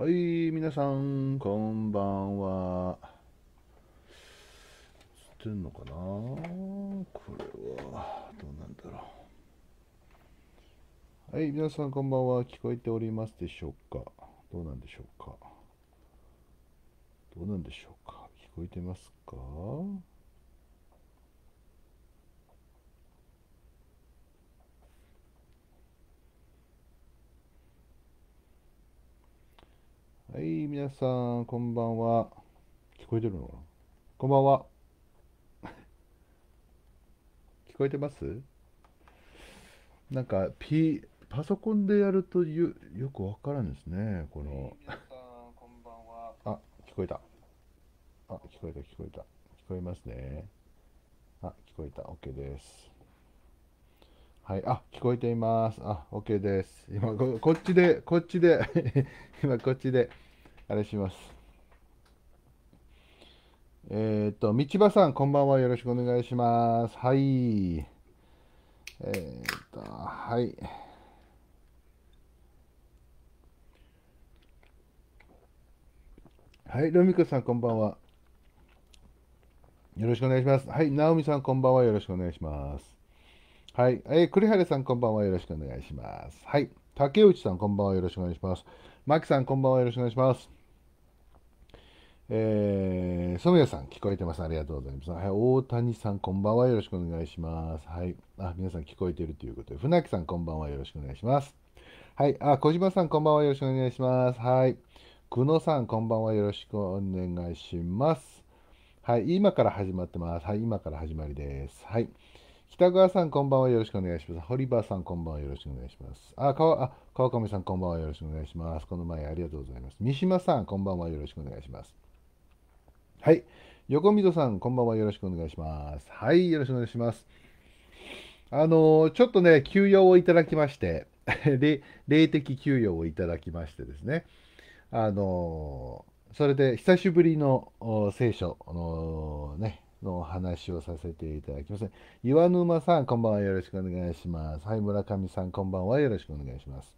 はい、皆さん、こんばんは。映ってんのかなこれは、どうなんだろう。はい、皆さん、こんばんは。聞こえておりますでしょうかどうなんでしょうかどうなんでしょうか聞こえてますかはい、皆さん、こんばんは。聞こえてるのかなこんばんは。聞こえてますなんか、P、パソコンでやるとよよくわからんですね、この。こんばんは。あ、聞こえた。あ、聞こえた、聞こえた。聞こえますね。あ、聞こえた。OK です。はい、あ、聞こえています。あ、OK です。今こ、こっちで、こっちで 今、こっちで、あれします。えっ、と、道場さん、こんばんは。よろしくお願いします。はい。えー、っと、はい。はい、ロミコさん、こんばんは。よろしくお願いします。はい、ナオミさん、こんばんは。よろしくお願いします。はい。えー、栗原さん、こんばんは。よろしくお願いします。はい。竹内さん、こんばんは。よろしくお願いします。牧さん、こんばんは。よろしくお願いします。えー、染谷さん、聞こえてます。ありがとうございます。はい。大谷さん、こんばんは。よろしくお願いします。はい。あ、皆さん、聞こえてるということで。船木さん、こんばんは。よろしくお願いします。はい。あ、小島さん、こんばんは。よろしくお願いします。はい。久野さん、こんばんは。よろしくお願いします。はい。今から始まってます。はい。今から始まりです。はい。北川さん、こんばんは。よろしくお願いします。堀場さん、こんばんは。よろしくお願いします。あ、川あ川上さん、こんばんは。よろしくお願いします。この前、ありがとうございます。三島さん、こんばんは。よろしくお願いします。はい。横溝さん、こんばんは。よろしくお願いします。はい。よろしくお願いします。あのー、ちょっとね、休養をいただきまして、で、霊的休養をいただきましてですね、あのー、それで久しぶりの聖書のね、の話をさせていただきます。岩沼さん、こんばんは。よろしくお願いします。はい、村上さん、こんばんは。よろしくお願いします。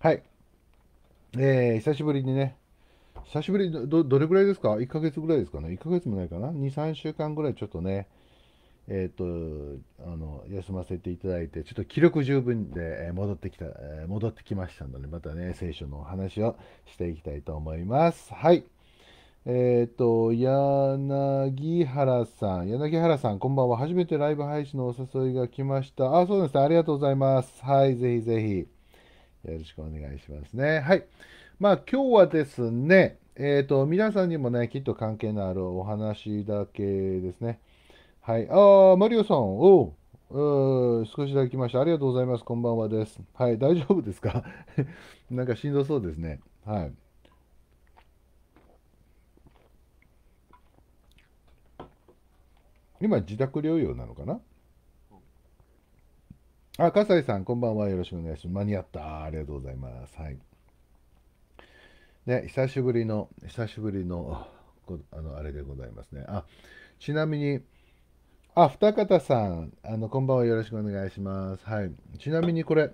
はい。えー、久しぶりにね、久しぶりど、どれぐらいですか ?1 ヶ月ぐらいですかね。1ヶ月もないかな。2、3週間ぐらいちょっとね、えっ、ー、と、あの、休ませていただいて、ちょっと気力十分で戻ってきた、戻ってきましたので、またね、聖書のお話をしていきたいと思います。はい。えっ、ー、と、柳原さん。柳原さん、こんばんは。初めてライブ配信のお誘いが来ました。あ、そうですね。ありがとうございます。はい、ぜひぜひ。よろしくお願いしますね。はい。まあ、今日はですね、えっ、ー、と、皆さんにもね、きっと関係のあるお話だけですね。はい。ああ、マリオさん、おう少しだけ来ました。ありがとうございます。こんばんはです。はい。大丈夫ですか なんかしんどそうですね。はい。今、自宅療養なのかな、うん、あ、笠井さん、こんばんは。よろしくお願いします。間に合った。ありがとうございます。はい。ね、久しぶりの、久しぶりの、あの、あれでございますね。あ、ちなみに、あ、二方さん、あの、こんばんは。よろしくお願いします。はい。ちなみにこれ、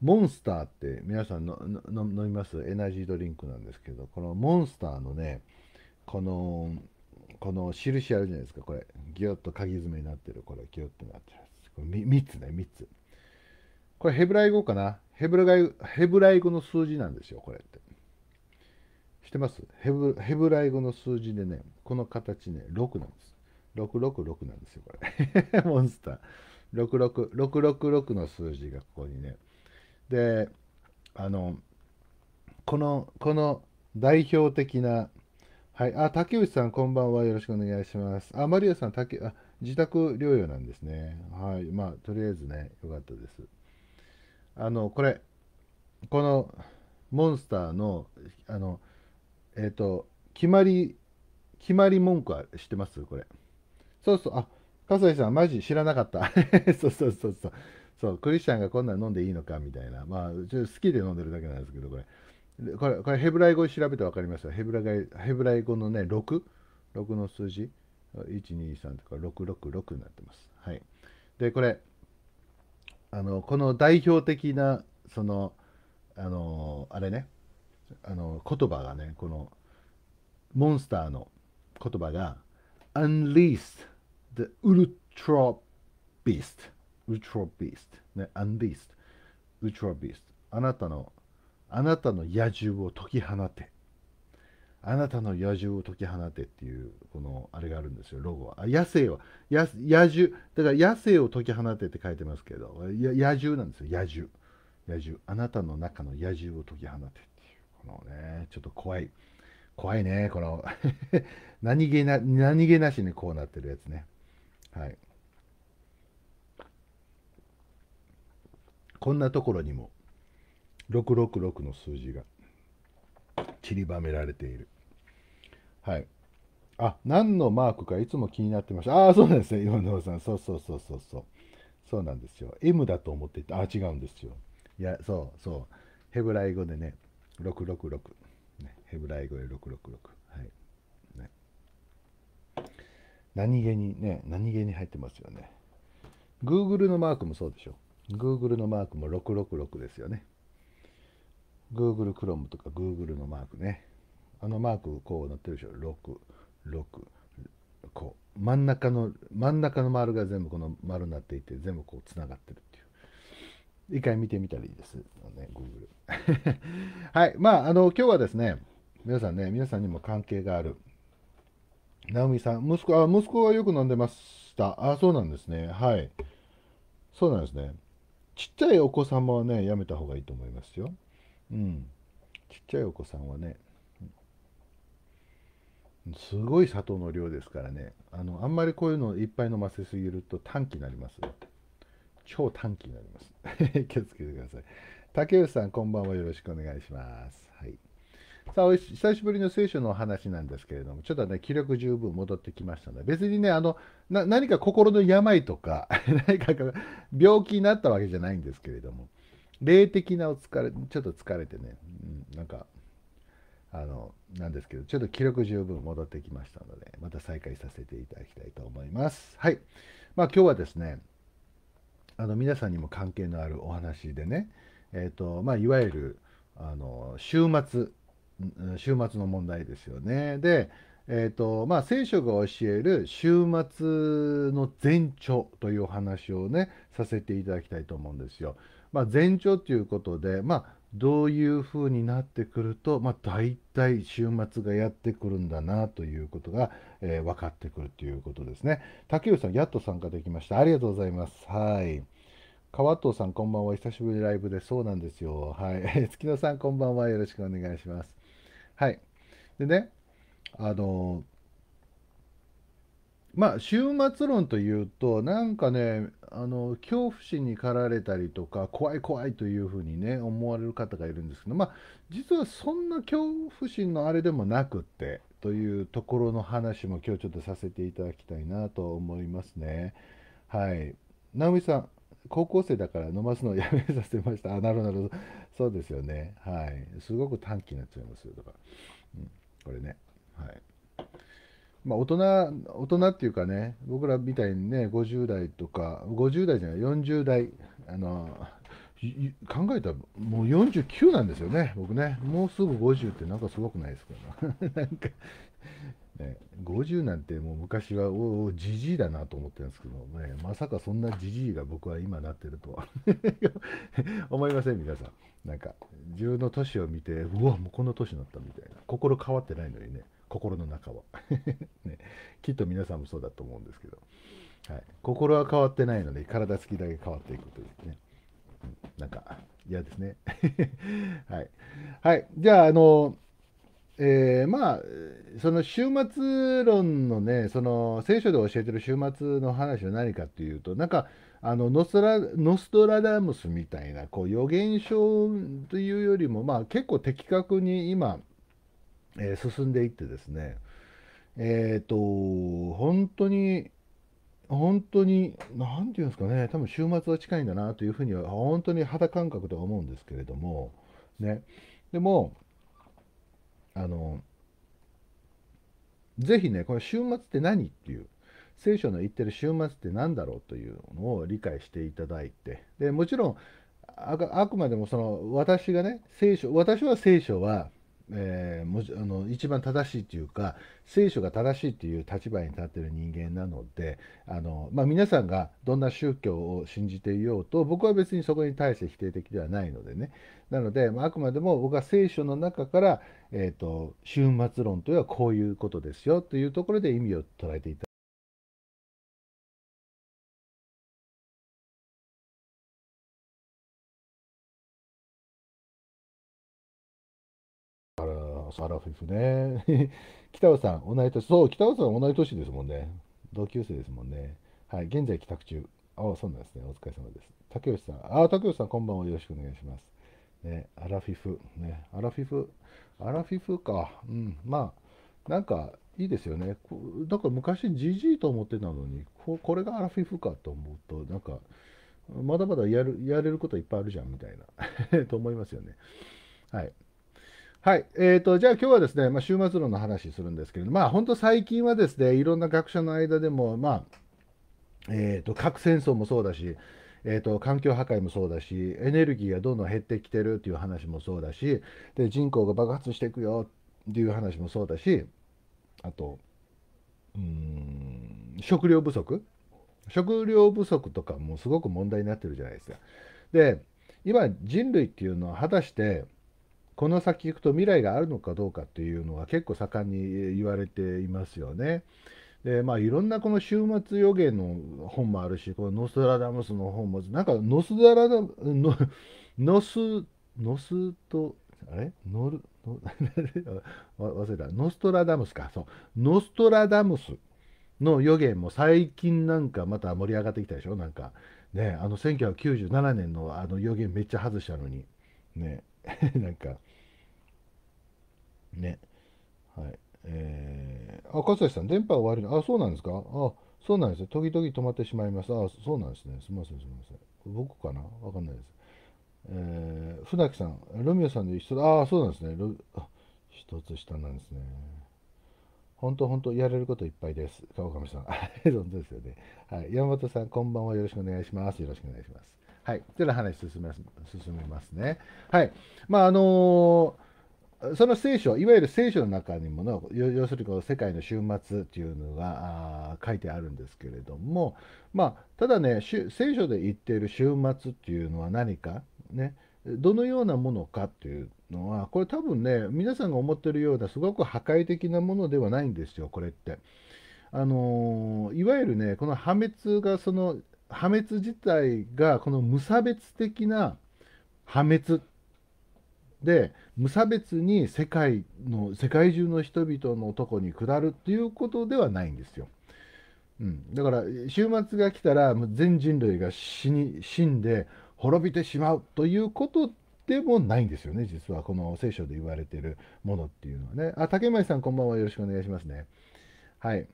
モンスターって皆さんの飲みますエナジードリンクなんですけど、このモンスターのね、このこの印あるじゃないですかこれギュッと鍵爪になってるこれギュッとなってるこれ 3, 3つね3つこれヘブライ語かなヘブライヘブライ語の数字なんですよこれって知ってますヘブヘブライ語の数字でねこの形ね6なんです666なんですよこれ モンスター66666の数字がここにねであのこのこの代表的なはい。あ、竹内さん、こんばんは。よろしくお願いします。あ、マリアさん、竹、あ、自宅療養なんですね。はい。まあ、とりあえずね、よかったです。あの、これ、この、モンスターの、あの、えっ、ー、と、決まり、決まり文句は知ってますこれ。そうそう、あ、笠井さん、マジ知らなかった。そうそうそうそう。そう、クリスチャンがこんなん飲んでいいのかみたいな。まあ、ちょっと好きで飲んでるだけなんですけど、これ。これ、これヘブライ語調べて分かりますヘブライヘブライ語のね、6、6の数字、123とか666になってます。はい。で、これ、あの、この代表的な、その、あの、あれね、あの、言葉がね、この、モンスターの言葉が、Unleashed the Ultra Beast。Ultra Beast。ね、Unleashed。Ultra Beast。あなたのあなたの野獣を解き放て。あなたの野獣を解き放てっていう、この、あれがあるんですよ、ロゴは。あ野生は。野獣。だから野生を解き放てって書いてますけど、野獣なんですよ、野獣。野獣。あなたの中の野獣を解き放てっていう、このね、ちょっと怖い。怖いね、この 何気な、何気なしにこうなってるやつね。はい。こんなところにも666の数字が散りばめられている。はい。あ、何のマークかいつも気になってました。ああ、そうなんですね、今野さん。そうそうそうそうそう。そうなんですよ。M だと思っていた。あ、違うんですよ。いや、そうそう。ヘブライ語でね、666。ね、ヘブライ語で666。はい。ね、何気にね、何気に入ってますよね。Google のマークもそうでしょ。Google のマークも666ですよね。Google Chrome とか Google のマークね。あのマーク、こうなってるでしょ。6、6、こう。真ん中の、真ん中の丸が全部この丸になっていて、全部こうつながってるっていう。一回見てみたらいいです。ね、Google。はい。まあ、あの、今日はですね、皆さんね、皆さんにも関係がある。ナオミさん、息子、あ、息子はよく飲んでました。あ、そうなんですね。はい。そうなんですね。ちっちゃいお子様はね、やめた方がいいと思いますよ。うん、ちっちゃいお子さんはねすごい砂糖の量ですからねあのあんまりこういうのいっぱい飲ませすぎると短期になります超短期になります 気をつけてください竹内さんこんばんはよろしくお願いしますはいさあ久しぶりの聖書のお話なんですけれども、ちょっとね、気力十分戻ってきましたので、別にね、あの何か心の病とか、何か病気になったわけじゃないんですけれども、霊的なお疲れ、ちょっと疲れてね、うん、なんか、あの、なんですけど、ちょっと記録十分戻ってきましたので、また再開させていただきたいと思います。はい。まあ今日はですね、あの皆さんにも関係のあるお話でね、えっ、ー、と、まあいわゆる、あの、週末、週末の問題ですよね。で、えっ、ー、と、まあ聖書が教える週末の前兆というお話をね、させていただきたいと思うんですよ。まあ、前兆ということで、まあ、どういうふうになってくると、まあ、大体週末がやってくるんだなということが、えー、分かってくるということですね。竹内さん、やっと参加できました。ありがとうございます。はい。川藤さん、こんばんは。久しぶりライブで、そうなんですよ。はい。月野さん、こんばんは。よろしくお願いします。はい。でね、あのーまあ、終末論というと、なんかね、あの恐怖心に駆られたりとか、怖い怖いというふうにね、思われる方がいるんですけど、まあ、実はそんな恐怖心のあれでもなくて、というところの話も今日ちょっとさせていただきたいなと思いますね。はい。直美さん、高校生だから飲ますのをやめさせました。あ、なるほど、なるほど。そうですよね。はい。すごく短期になっちゃいますよ、とか。うん、これね。はい。まあ、大人、大人っていうかね、僕らみたいにね、50代とか、50代じゃない、40代、あの、考えたらもう49なんですよね、僕ね。もうすぐ50ってなんかすごくないですか なんか、ね、50なんてもう昔は、おお、じじいだなと思ってるんですけどね、まさかそんなじじいが僕は今なってるとは 思いません、皆さん。なんか、自分の年を見て、うわ、もうこの年になったみたいな。心変わってないのにね。心の中は、ね、きっと皆さんもそうだと思うんですけど、はい、心は変わってないので体つきだけ変わっていくというね、うん、なんか嫌ですね はい、はい、じゃああのえー、まあその終末論のねその聖書で教えてる終末の話は何かっていうとなんかあのノストラノストラダムスみたいなこう予言書というよりもまあ結構的確に今えー、進んでいってですねえっ、ー、と本当に本当に何て言うんですかね多分週末は近いんだなというふうには本当に肌感覚では思うんですけれどもねでもあのぜひねこの週末って何っていう聖書の言ってる週末って何だろうというのを理解していただいてでもちろんあくまでもその私がね聖書私は聖書はえー、もあの一番正しいというか聖書が正しいという立場に立ってる人間なのであの、まあ、皆さんがどんな宗教を信じていようと僕は別にそこに対して否定的ではないのでねなので、まあ、あくまでも僕は聖書の中から「えーと、と終末論というのはこういうことですよ」というところで意味を捉えていたアラフィフね。北尾さん、同い年。そう、北尾さん同い年ですもんね。同級生ですもんね。はい、現在帰宅中。ああ、そうなんですね。お疲れ様です。竹吉さん。ああ、竹吉さん、こんばんは。よろしくお願いします。ね、アラフィフ。ね、アラフィフ。アラフィフか。うん、まあ、なんか、いいですよね。だから昔じじいと思ってたのにこ、これがアラフィフかと思うと、なんか、まだまだやるやれることいっぱいあるじゃんみたいな と思いますよね。はい。はい。えー、と、じゃあ今日はですね、まあ、終末論の話するんですけれども、まあ、本当最近はですね、いろんな学者の間でも、まあ、えー、と、核戦争もそうだし、えーと、と環境破壊もそうだしエネルギーがどんどん減ってきてるっていう話もそうだしで人口が爆発していくよっていう話もそうだしあとうん食料不足食料不足とかもすごく問題になってるじゃないですか。で今人類っていうのは果たしてこの先行くと未来があるのかどうかっていうのは結構盛んに言われていますよね。でまあ、いろんなこの週末予言の本もあるし、このノストラダムスの本も、なんかノスダラダム、ノノス、ノスと、あれノル、ノ 忘れた、ノストラダムスか、そう、ノストラダムスの予言も最近なんかまた盛り上がってきたでしょ、なんか、ね、あの1997年のあの予言めっちゃ外したのに、ね、なんか、ね。はい。えー、あ、勝崎さん、電波が悪いの。あ、そうなんですかあ、そうなんですよ。時々止まってしまいます。あ、そうなんですね。すみません、すみません。僕かなわかんないです。えー、船木さん、ロミオさんで一緒ああ、そうなんですね。ロ一つ下なんですね。本当、本当、やれることいっぱいです。川上さん。本当ですよね。はい。山本さん、こんばんは。よろしくお願いします。よろしくお願いします。はい。では話進め進めますね。はい。まあ、あのー、その聖書、いわゆる聖書の中にもの、要するにこの世界の終末というのが書いてあるんですけれども、まあ、ただね、聖書で言っている終末っていうのは何か、ね、どのようなものかっていうのは、これ多分ね、皆さんが思ってるようなすごく破壊的なものではないんですよ、これって。あのー、いわゆるね、この破滅がその破滅自体がこの無差別的な破滅で無差別に世界の世界中の人々のとこに下るっていうことではないんですよ。うん、だから終末が来たら全人類が死に死んで滅びてしまうということでもないんですよね実はこの聖書で言われてるものっていうのはね。あ竹前さんこんばんはよろしくお願いしますね。はい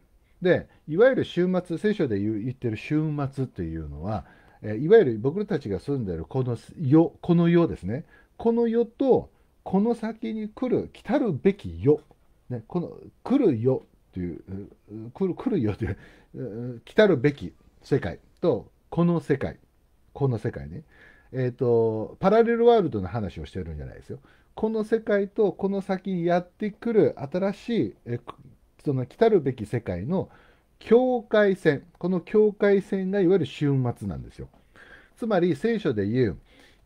でいわゆる終末聖書で言ってる終末というのは、えいわゆる僕たちが住んでるこの世この世ですねこの世とこの先に来る来たるべき世、ね、この来る世という来る来る世という来たるべき世界とこの世界この世界ねえっ、ー、とパラレルワールドの話をしてるんじゃないですよこの世界とこの先やってくる新しいトの来たるべき世界の境界線この境界線がいわゆる終末なんですよつまり聖書で言う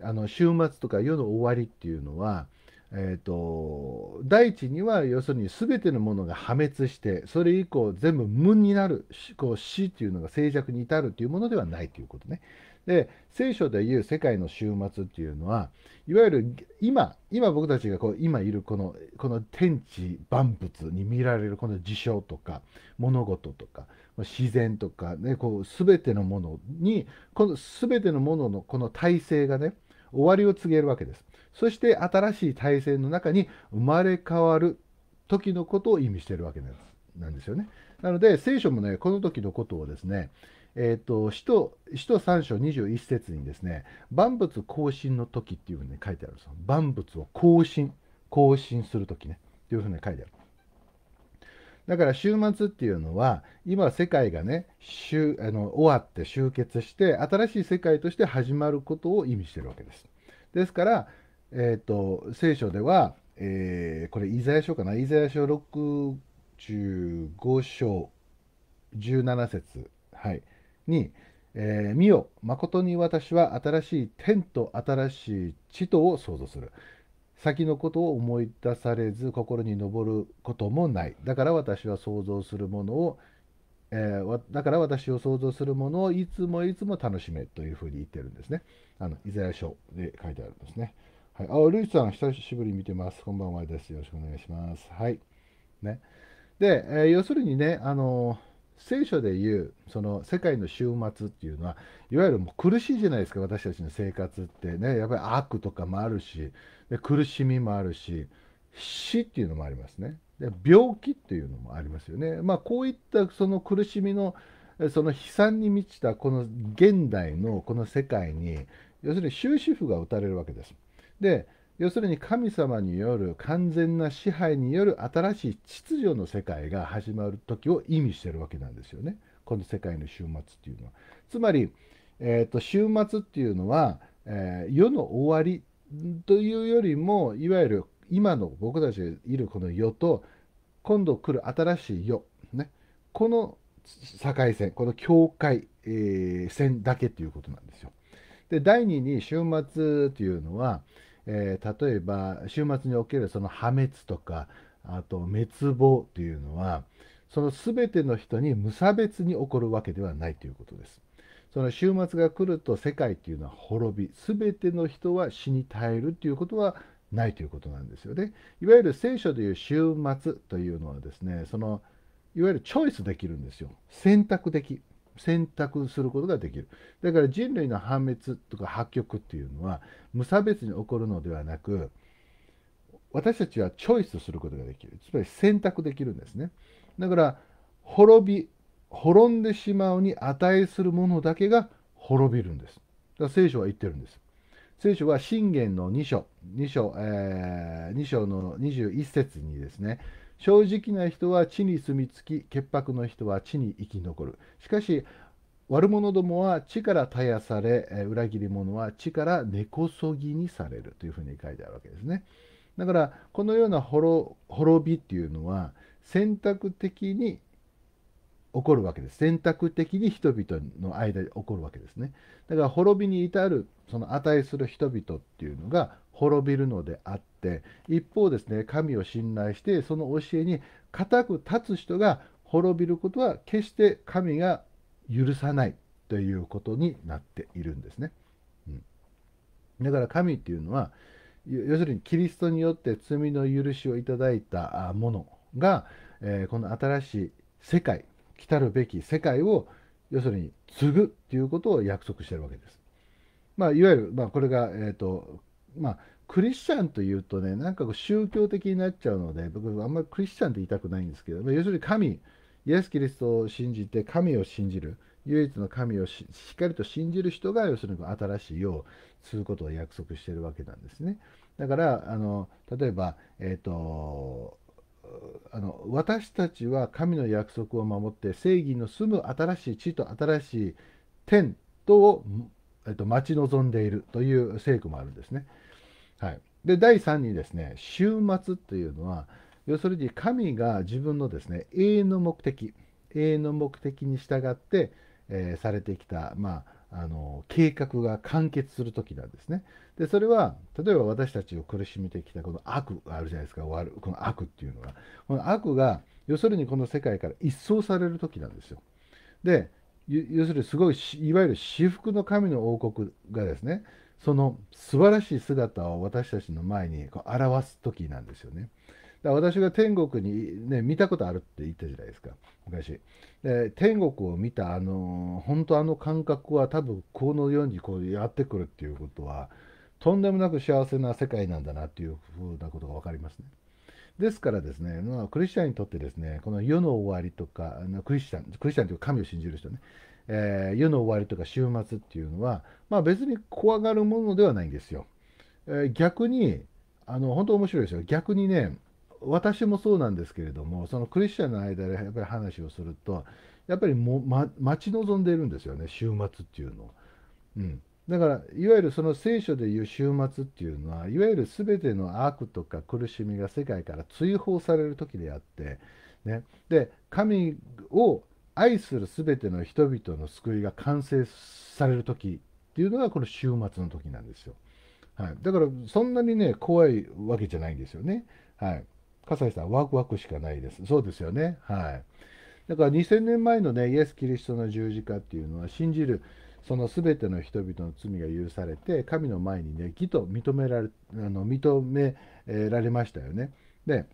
あの終末とか世の終わりっていうのは、えーと、大地には要するに全てのものが破滅してそれ以降全部無になるこう死っていうのが静寂に至るというものではないということねで聖書でいう世界の終末っていうのはいわゆる今今僕たちがこう今いるこのこの天地万物に見られるこの事象とか物事とか自然とか、ね、こう全てのものにこの全てのもののこの体制がね終わりを告げるわけです。そして新しい体制の中に生まれ変わる時のことを意味しているわけなんですよね。なので聖書もねこの時のことをですねえっ、ー、と、使徒、使徒3章21節にですね、万物更新の時っていうふうに書いてあるんです万物を更新、更新する時ね、っていうふうに書いてある。だから終末っていうのは今世界がね終あの終わって終結して新しい世界として始まることを意味してるわけです。ですから、えーと、と聖書では、えー、これイザヤ書かなイザヤ書65章17節はいに、えー、見よ、誠に私は新しい天と新しい地とを創造する。先のことを思い出されず心に昇ることもない。だから私は想像するものを、えー、だから私を想像するものをいつもいつも楽しめというふうに言ってるんですね。あのイザヤ書で書いてあるんですね。はい、あ、ルイさん、久しぶり見てます。こんばんはです。よろしくお願いします。はい。ね。で、えー、要するにね、あのー聖書でいうその世界の終末っていうのはいわゆるもう苦しいじゃないですか私たちの生活ってねやっぱり悪とかもあるしで苦しみもあるし死っていうのもありますねで病気っていうのもありますよねまあこういったその苦しみのその悲惨に満ちたこの現代のこの世界に要するに終止符が打たれるわけです。で要するに神様による完全な支配による新しい秩序の世界が始まる時を意味してるわけなんですよねこの世界の終末っていうのは。つまり、えーと、終末っていうのは、えー、世の終わりというよりもいわゆる今の僕たちがいるこの世と今度来る新しい世、ね、この境線この境界、えー、線だけということなんですよ。で第2に終末というのは、えー、例えば週末におけるその破滅とかあと滅亡というのはその全ての人に無差別に起こるわけではないということです。その終末が来ると世界というのは滅び全ての人は死に耐えるということはないということなんですよね。いわゆる聖書でいう終末というのはですねそのいわゆるチョイスできるんですよ選択的選択することができるだから人類の判滅とか破局っていうのは無差別に起こるのではなく私たちはチョイスすることができるつまり選択できるんですねだから滅び滅んでしまうに値するものだけが滅びるんですだから聖書は言ってるんです聖書は信玄の2章2章,、えー、2章の21節にですね正直な人は地に住み着き潔白の人は地に生き残るしかし悪者どもは地から絶やされ裏切り者は地から根こそぎにされるというふうに書いてあるわけですねだからこのような滅びっていうのは選択的に起こるわけです。選択的に人々の間で起こるわけですね。だから滅びに至る、その値する人々っていうのが滅びるのであって、一方ですね、神を信頼して、その教えに固く立つ人が滅びることは決して神が許さないということになっているんですね。うん、だから神っていうのは、要するにキリストによって罪の許しをいただいたものが、えー、この新しい世界来たるべき世界を要するに継ぐっていうことを約束してるわけです。まあ、いわゆる、まあ、これが、えーとまあ、クリスチャンというとねなんか宗教的になっちゃうので僕あんまりクリスチャンって言いたくないんですけど、まあ、要するに神イエス・キリストを信じて神を信じる唯一の神をしっかりと信じる人が要するに新しい世を継ぐことを約束してるわけなんですね。だからあの例えば、えーとあの私たちは神の約束を守って正義の住む新しい地と新しい天とを、えっと、待ち望んでいるという聖句もあるんですね。はい、で第3にですね「終末」というのは要するに神が自分のですね永遠の目的永遠の目的に従って、えー、されてきた、まあ、あの計画が完結する時なんですね。でそれは例えば私たちを苦しめてきたこの悪があるじゃないですか悪この悪っていうのはこの悪が要するにこの世界から一掃される時なんですよ。で要するにすごいいわゆる至福の神の王国がですねその素晴らしい姿を私たちの前にこう表す時なんですよね。だ私が天国に、ね、見たことあるって言ったじゃないですか昔で天国を見たあの本当あの感覚は多分このようにこうやってくるっていうことはとんでもなく幸せな世界なんだなっていうふうなことが分かりますね。ですからですね、まあ、クリスチャンにとってですね、この世の終わりとか、クリスチャン、クリスチャンというか神を信じる人ね、えー、世の終わりとか終末っていうのは、まあ、別に怖がるものではないんですよ。えー、逆に、あの、本当面白いですよ。逆にね、私もそうなんですけれどもそのクリスチャンの間でやっぱり話をするとやっぱりも、ま、待ち望んでいるんですよね週末っていうのを、うん、だからいわゆるその聖書でいう週末っていうのはいわゆる全ての悪とか苦しみが世界から追放される時であって、ね、で神を愛する全ての人々の救いが完成される時っていうのがこの週末の時なんですよ。はい、だからそんなにね怖いわけじゃないんですよね。はい、笠井さん、ワクワクしかないです。そうですよね。はい。だから2000年前のね、イエス・キリストの十字架っていうのは、信じる、その全ての人々の罪が許されて、神の前にね、義と認められ、あの認められましたよね。で、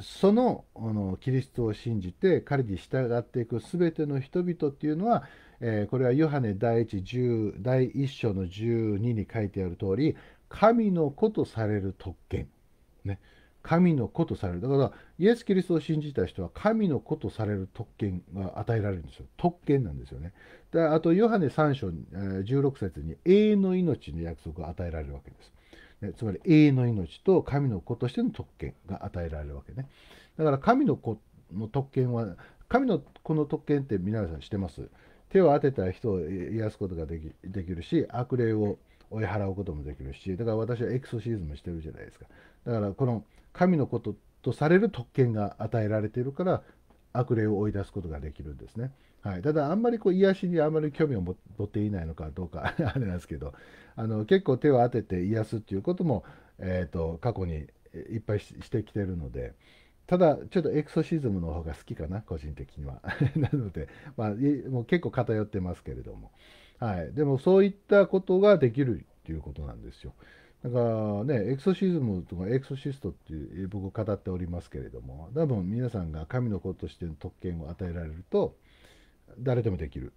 そのあのキリストを信じて彼に従っていく全ての人々っていうのは、えー、これはヨハネ第 1, 第章の12に書いてある通り神の子とされる特権、ね、神の子とされる。だから、イエス・キリストを信じた人は神の子とされる特権が与えられるんですよ。特権なんですよね。あと、ヨハネ3章16節に永遠の命の約束が与えられるわけです。つまり永遠の命と神の子としての特権が与えられるわけね。だから神の子の特権は、神の子の特権って皆さん知ってます手を当てた人を癒すことができできるし、悪霊を追い払うこともできるし、だから私はエクソシズムしてるじゃないですか。だからこの神のこととされる特権が与えられているから悪霊を追い出すことができるんですね。はい、ただあんまりこう癒しにあんまり興味を持っていないのかどうか あれなんですけどあの結構手を当てて癒すっていうことも、えーと、過去にいっぱいしてきてるのでただちょっとエクソシズムの方が好きかな個人的には なので、まあ、もう結構偏ってますけれども、はい、でもそういったことができるっていうことなんですよ。だからね、エクソシズムとかエクソシストっていう僕語っておりますけれども、多分皆さんが神の子としての特権を与えられると、誰でもできる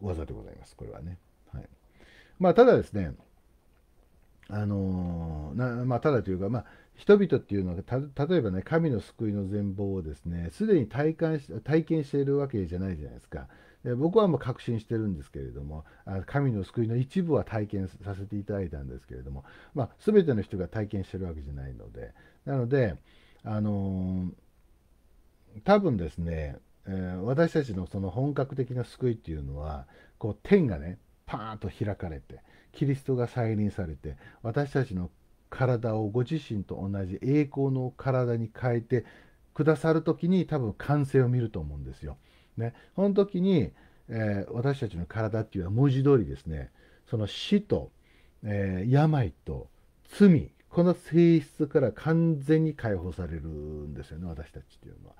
技でございます、これはね。はい、まあ、ただですね、あのー、まあ、ただというか、まあ、人々っていうのは例えばね神の救いの全貌をですねすでに体感し体験しているわけじゃないじゃないですか僕はもう確信してるんですけれども神の救いの一部は体験させていただいたんですけれども、まあ、全ての人が体験してるわけじゃないのでなので、あのー、多分ですね、えー、私たちのその本格的な救いっていうのはこう天がねパーンと開かれてキリストが再臨されて私たちの体をご自身と同じ栄光の体に変えてくださる時に多分完成を見ると思うんですよ。ね、この時に、えー、私たちの体っていうのは文字通りですねその死と、えー、病と罪この性質から完全に解放されるんですよね私たちっていうのは。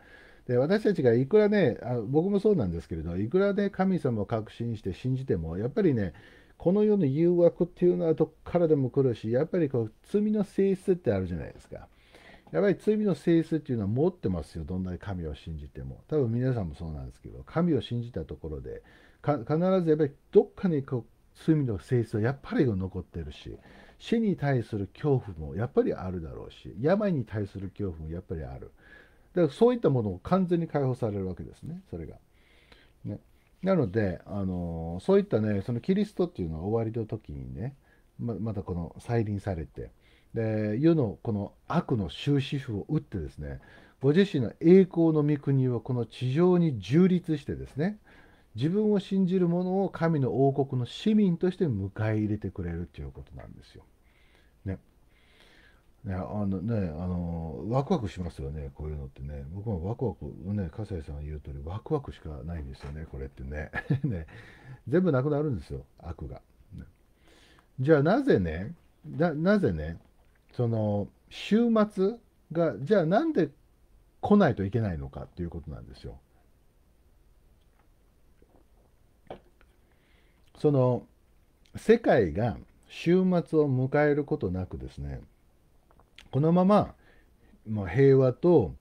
で私たちがいくらねあ僕もそうなんですけれどいくらね神様を確信して信じてもやっぱりねこの世の誘惑っていうのはどっからでも来るしやっぱりこう罪の性質ってあるじゃないですか。やっぱり罪の性質っていうのは持ってますよどんなに神を信じても多分皆さんもそうなんですけど神を信じたところで必ずやっぱりどっかにこう罪の性質はやっぱり残ってるし死に対する恐怖もやっぱりあるだろうし病に対する恐怖もやっぱりあるだからそういったものを完全に解放されるわけですねそれが。ね、なので、あのそういったねそのキリストっていうのは終わりの時にねままたこの再臨されて。で世のこの悪の終止符を打ってですねご自身の栄光の御国をこの地上に充立してですね自分を信じる者を神の王国の市民として迎え入れてくれるということなんですよ。ね。ねあのねあのワクワクしますよねこういうのってね僕もワクワクね笠井さんが言う通りワクワクしかないんですよねこれってね ね全部なくなるんですよ悪が、ね、じゃあなぜねなぜねその週末がじゃあなんで来ないといけないのかっていうことなんですよ。その世界が週末を迎えることなくですねこのまま、平和と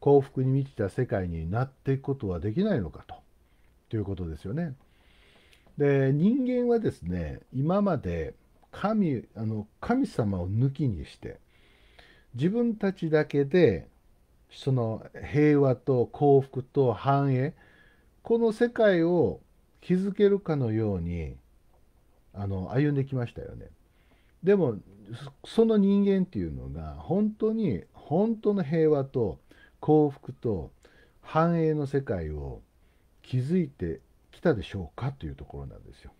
幸福に満ちた世界になっていくことはできないのかとということですよね。で人間はですね今まで神あの神様を抜きにして自分たちだけでその平和と幸福と繁栄この世界を築けるかのようにあの歩んできましたよね。でもその人間っていうのが本当に本当の平和と幸福と繁栄の世界を築いてきたでしょうかというところなんですよ。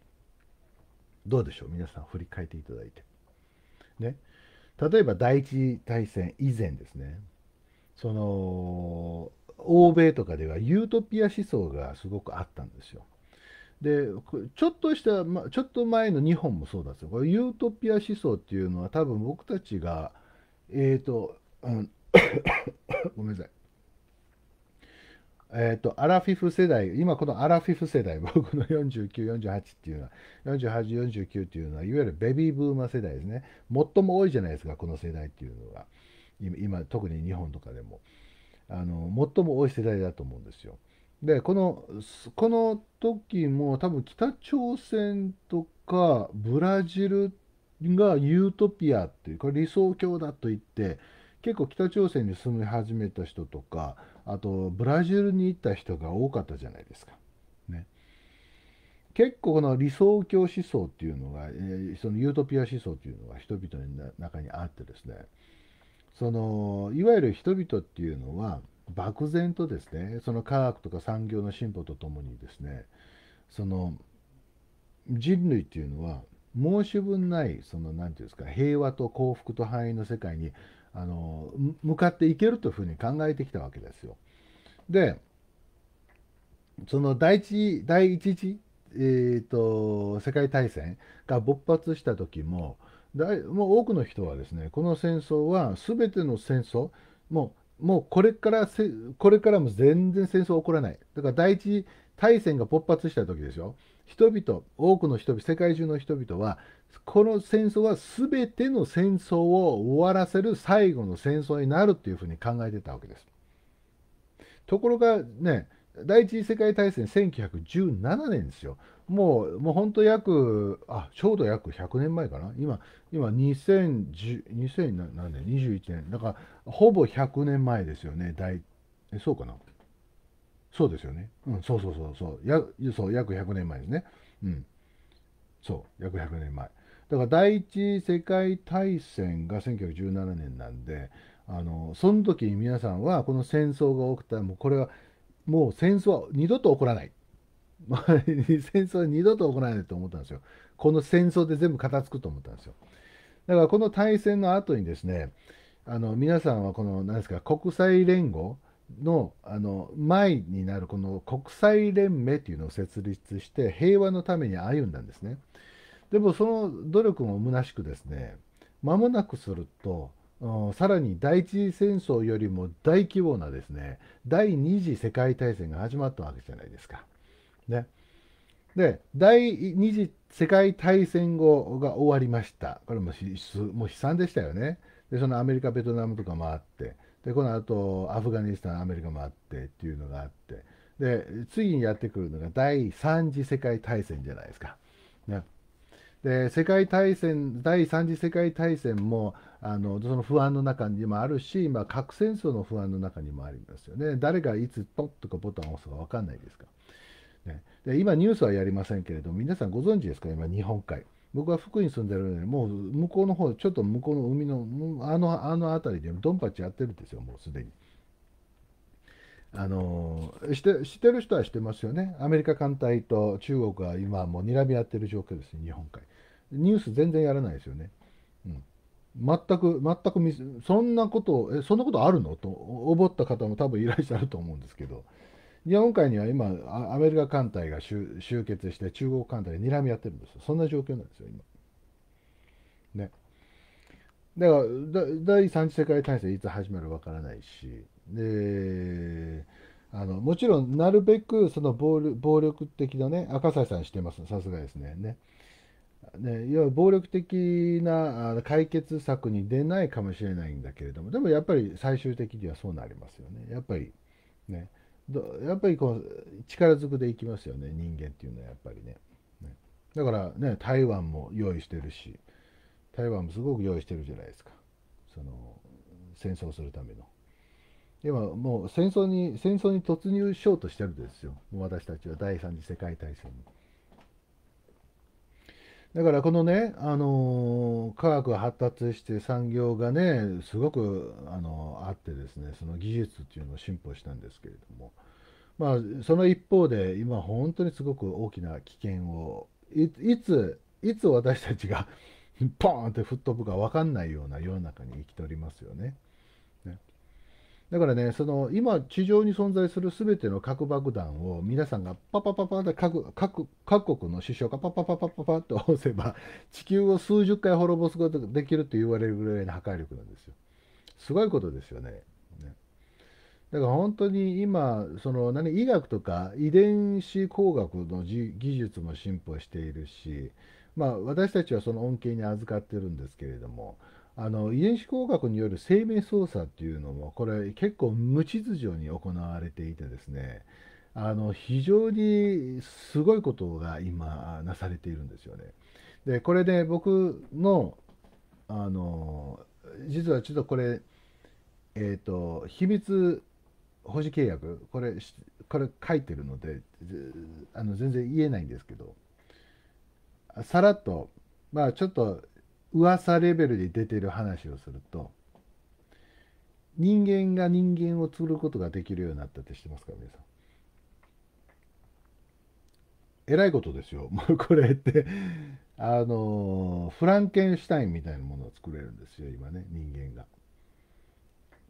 どうでしょう皆さん振り返っていただいて。ね、例えば第一次大戦以前ですねその欧米とかではユートピア思想がすごくあったんですよ。でちょっとしたちょっと前の日本もそうなんですよ。これユートピア思想っていうのは多分僕たちがえっ、ー、と、うん、ごめんなさいえっ、ー、と、アラフィフ世代、今このアラフィフ世代、僕の49、48っていうのは、48、49っていうのは、いわゆるベビーブーマー世代ですね。最も多いじゃないですか、この世代っていうのが。今、特に日本とかでも。あの、最も多い世代だと思うんですよ。で、この、この時も多分北朝鮮とかブラジルがユートピアっていう、これ理想郷だと言って、結構北朝鮮に住み始めた人とか、あとブラジルに行った人が多かったじゃないですか。ね、結構この理想郷思想っていうのが、えー、そのユートピア思想っていうのが人々の中にあってですねそのいわゆる人々っていうのは漠然とですねその科学とか産業の進歩とともにですねその人類っていうのは申し分ないその何て言うんですか平和と幸福と繁栄の世界にあの向かっていけるというふうに考えてきたわけですよ。でその第一第一次、えーと、世界大戦が勃発した時もいもう多くの人はですねこの戦争は全ての戦争もうもうこれからこれからも全然戦争起こらないだから第一大戦が勃発した時ですよ人々多くの人々世界中の人々はこの戦争は全ての戦争を終わらせる最後の戦争になるっていうふうに考えてたわけですところがね第一次世界大戦1917年ですよもうもう本当約あちょうど約100年前かな今今2010 2000何年21年だからほぼ100年前ですよね大そうかなそうですよね。うん、そうそうそうそう。やそう約100年前ですね。うん。そう、約100年前。だから第一次世界大戦が1917年なんで、あのその時に皆さんはこの戦争が起きたら、もうこれはもう戦争は二度と起こらない。戦争は二度と起こらないと思ったんですよ。この戦争で全部片付くと思ったんですよ。だからこの大戦の後にですね、あの皆さんはこの何ですか国際連合のあの前になるこの国際連盟というのを設立して平和のために歩んだんですね。でもその努力も虚しくですね間もなくするとさらに第一次戦争よりも大規模なですね第二次世界大戦が始まったわけじゃないですか。ね、で第二次世界大戦後が終わりましたこれももう悲惨でしたよね。でそのアメリカベトナムとかもあって。でこのあとアフガニスタンアメリカもあってっていうのがあってで次にやってくるのが第3次世界大戦じゃないですか。ね、で世界大戦第3次世界大戦もあのその不安の中にもあるし、まあ、核戦争の不安の中にもありますよね誰がいつポッとかボタンを押すか分かんないですから、ね、で今ニュースはやりませんけれど皆さんご存知ですか今日本海僕は福井に住んでるので、もう向こうの方、ちょっと向こうの海の、あの、あの辺りでドンパチやってるんですよ、もうすでに。あのしてしてる人はしてますよね、アメリカ艦隊と中国は今、もう睨み合ってる状況です、日本海。ニュース全然やらないですよね。うん、全く、全くそんなこと、えそんなことあるのと思った方も多分いらっしゃると思うんですけど、日本海には今アメリカ艦隊が集結して中国艦隊に睨み合ってるんですよそんな状況なんですよ今ねだから第三次世界大戦いつ始まるわからないしであのもちろんなるべくその暴力的なね赤崎さんしてますさすがですねねね、いわゆる暴力的な解決策に出ないかもしれないんだけれどもでもやっぱり最終的にはそうなりますよねやっぱりねやっぱりこう力ずくでいきますよね人間っていうのはやっぱりねだからね台湾も用意してるし台湾もすごく用意してるじゃないですかその戦争するための今もう戦争に戦争に突入しようとしてるんですよ私たちは第三次世界大戦に。だからこのね、あの科学が発達して産業がねすごく、あのあってですねその技術っていうのを進歩したんですけれども、まあ、その一方で今本当にすごく大きな危険をいついつ私たちが ポーンって吹っ飛ぶか分かんないような世の中に生きておりますよね。だからね、その今、地上に存在するすべての核爆弾を皆さんがパパパパで各各各国の首相がパパパパパパッと 押せば、地球を数十回滅ぼすことができると言われるぐらいの破壊力なんですよ。すごいことですよねだから本当に今、その何医学とか遺伝子工学の技術も進歩しているし、まあ、私たちはその恩恵に預かってるんですけれども、あの遺伝子工学による生命操作っていうのもこれ結構無秩序に行われていてですねあの非常にすごいことが今なされているんですよね。でこれで僕のあの実はちょっとこれえっ、ー、と秘密保持契約これこれ書いてるのであの全然言えないんですけどさらっとまあちょっと噂レベルで出てる話をすると人間が人間を釣ることができるようになったって知ってますか皆さん。えらいことですよ。もうこれってあのフランケンシュタインみたいなものを作れるんですよ今ね人間が。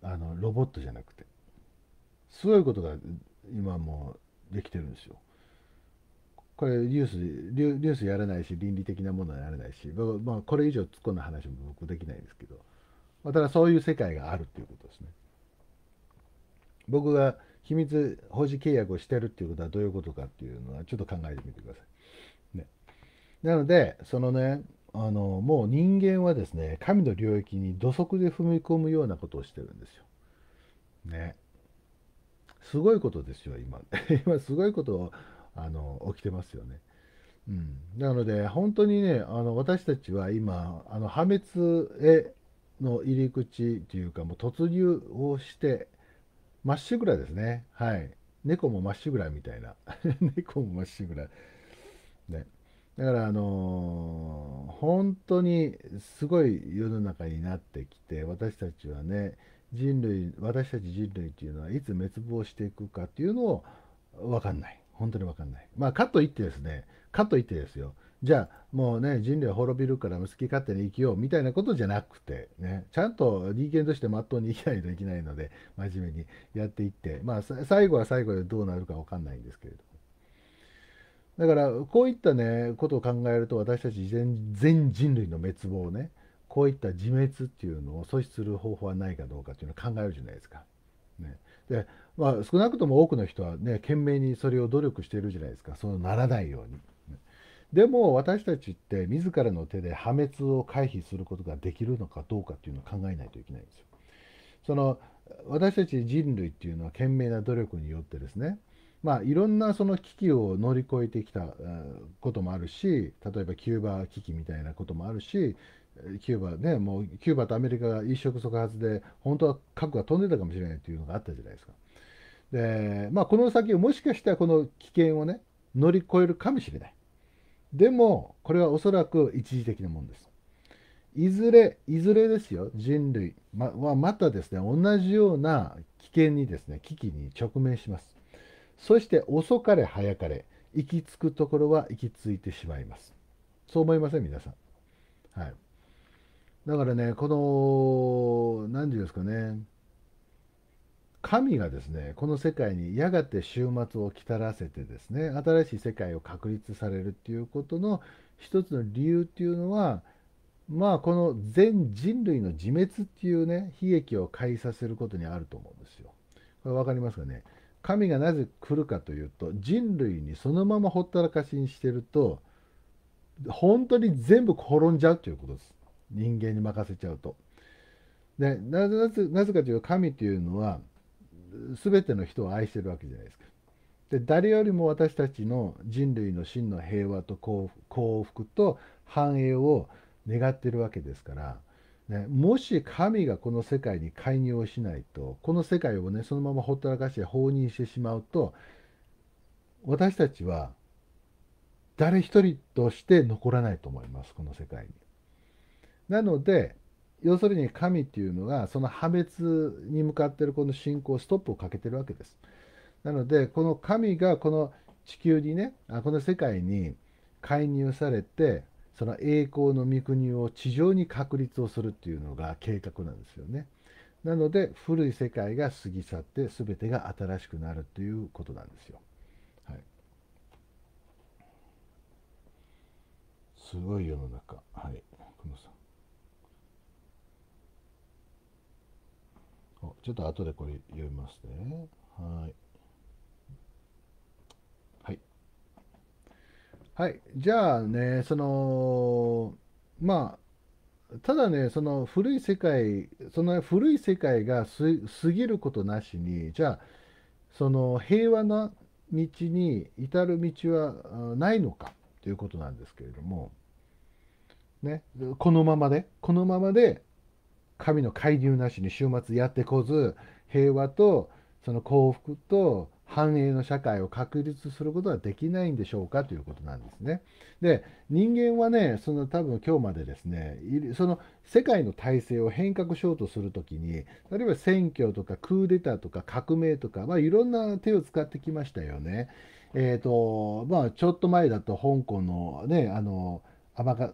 あのロボットじゃなくてすごいことが今もうできてるんですよ。これニュースニュースやらないし倫理的なものはやらないし、まあ、これ以上突っ込んだ話も僕できないんですけど、まあ、ただそういう世界があるっていうことですね。僕が秘密保持契約をしてるっていうことはどういうことかっていうのはちょっと考えてみてください。ね、なのでそのねあのもう人間はですね神の領域に土足で踏み込むようなことをしてるんですよ。ね。すごいことですよ今。今すごいことをあの起きてますよね。うん、なので本当にねあの私たちは今あの破滅への入り口というかもう突入をしてまっしぐらですねはい猫もまっしぐらみたいな 猫もまっしぐらねだからあのー、本当にすごい世の中になってきて私たちはね人類私たち人類っていうのはいつ滅亡していくかっていうのを分かんない本当に分かんない。まあ、かといってですね、かといってですよ、じゃあもうね、人類は滅びるから好き勝手に生きようみたいなことじゃなくて、ね、ちゃんと人間としてまっとうに生きないといけないので、真面目にやっていって、まあ、最後は最後でどうなるか分かんないんですけれど。だからこういったねことを考えると私たち全人類の滅亡をねこういった自滅っていうのを阻止する方法はないかどうかっていうのを考えるじゃないですか。ね、で、まあ、少なくとも多くの人はね懸命にそれを努力しているじゃないですかそうならないように。でも私たちって自らの手で破滅を回避することができるのかどうかっていうのを考えないといけないんですよ。その私たち人類っていうのは懸命な努力によってですねまあいろんなその危機を乗り越えてきたこともあるし例えばキューバ危機みたいなこともあるしキューバね、もうキューバとアメリカが一触即発で、本当は核が飛んでたかもしれないというのがあったじゃないですか。で、まあ、この先、もしかしたらこの危険をね、乗り越えるかもしれない。でも、これはおそらく一時的なものです。いずれ、いずれですよ、人類はまたですね、同じような危険にですね、危機に直面します。そして、遅かれ早かれ、行き着くところは行き着いてしまいます。そう思いません、皆さん。はい。だからね、この、何て言うんですかね、神がですね、この世界にやがて終末をきたらせてですね、新しい世界を確立されるっていうことの一つの理由っていうのは、まあこの全人類の自滅っていうね、悲劇を回させることにあると思うんですよ。これ分かりますかね。神がなぜ来るかというと、人類にそのままほったらかしにしてると、本当に全部転んじゃうということです。人間に任せちゃうと。でなぜなぜかというと神というのは全ての人を愛してるわけじゃないですか。で誰よりも私たちの人類の真の平和と幸福と繁栄を願ってるわけですから、ね、もし神がこの世界に介入をしないとこの世界をねそのままほったらかして放任してしまうと私たちは誰一人として残らないと思いますこの世界に。なので要するに神っていうのがその破滅に向かっているこの信仰ストップをかけてるわけです。なのでこの神がこの地球にねあこの世界に介入されてその栄光の御国を地上に確立をするっていうのが計画なんですよね。なので古い世界が過ぎ去って全てが新しくなるということなんですよ。はい、すごい世の中。はいちょっと後でこれ読みますね。はい。はい。はい。じゃあね、その、まあ、ただね、その古い世界、その古い世界が過ぎることなしに、じゃあ、その平和な道に至る道はないのかということなんですけれども、ね、このままで、このままで神の介入なしに週末やってこず平和とその幸福と繁栄の社会を確立することはできないんでしょうかということなんですね。で人間はねその多分今日までですねその世界の体制を変革しようとする時に例えば選挙とかクーデターとか革命とか、まあ、いろんな手を使ってきましたよね。えーとまあ、ちょっと前だと香港の,、ね、あの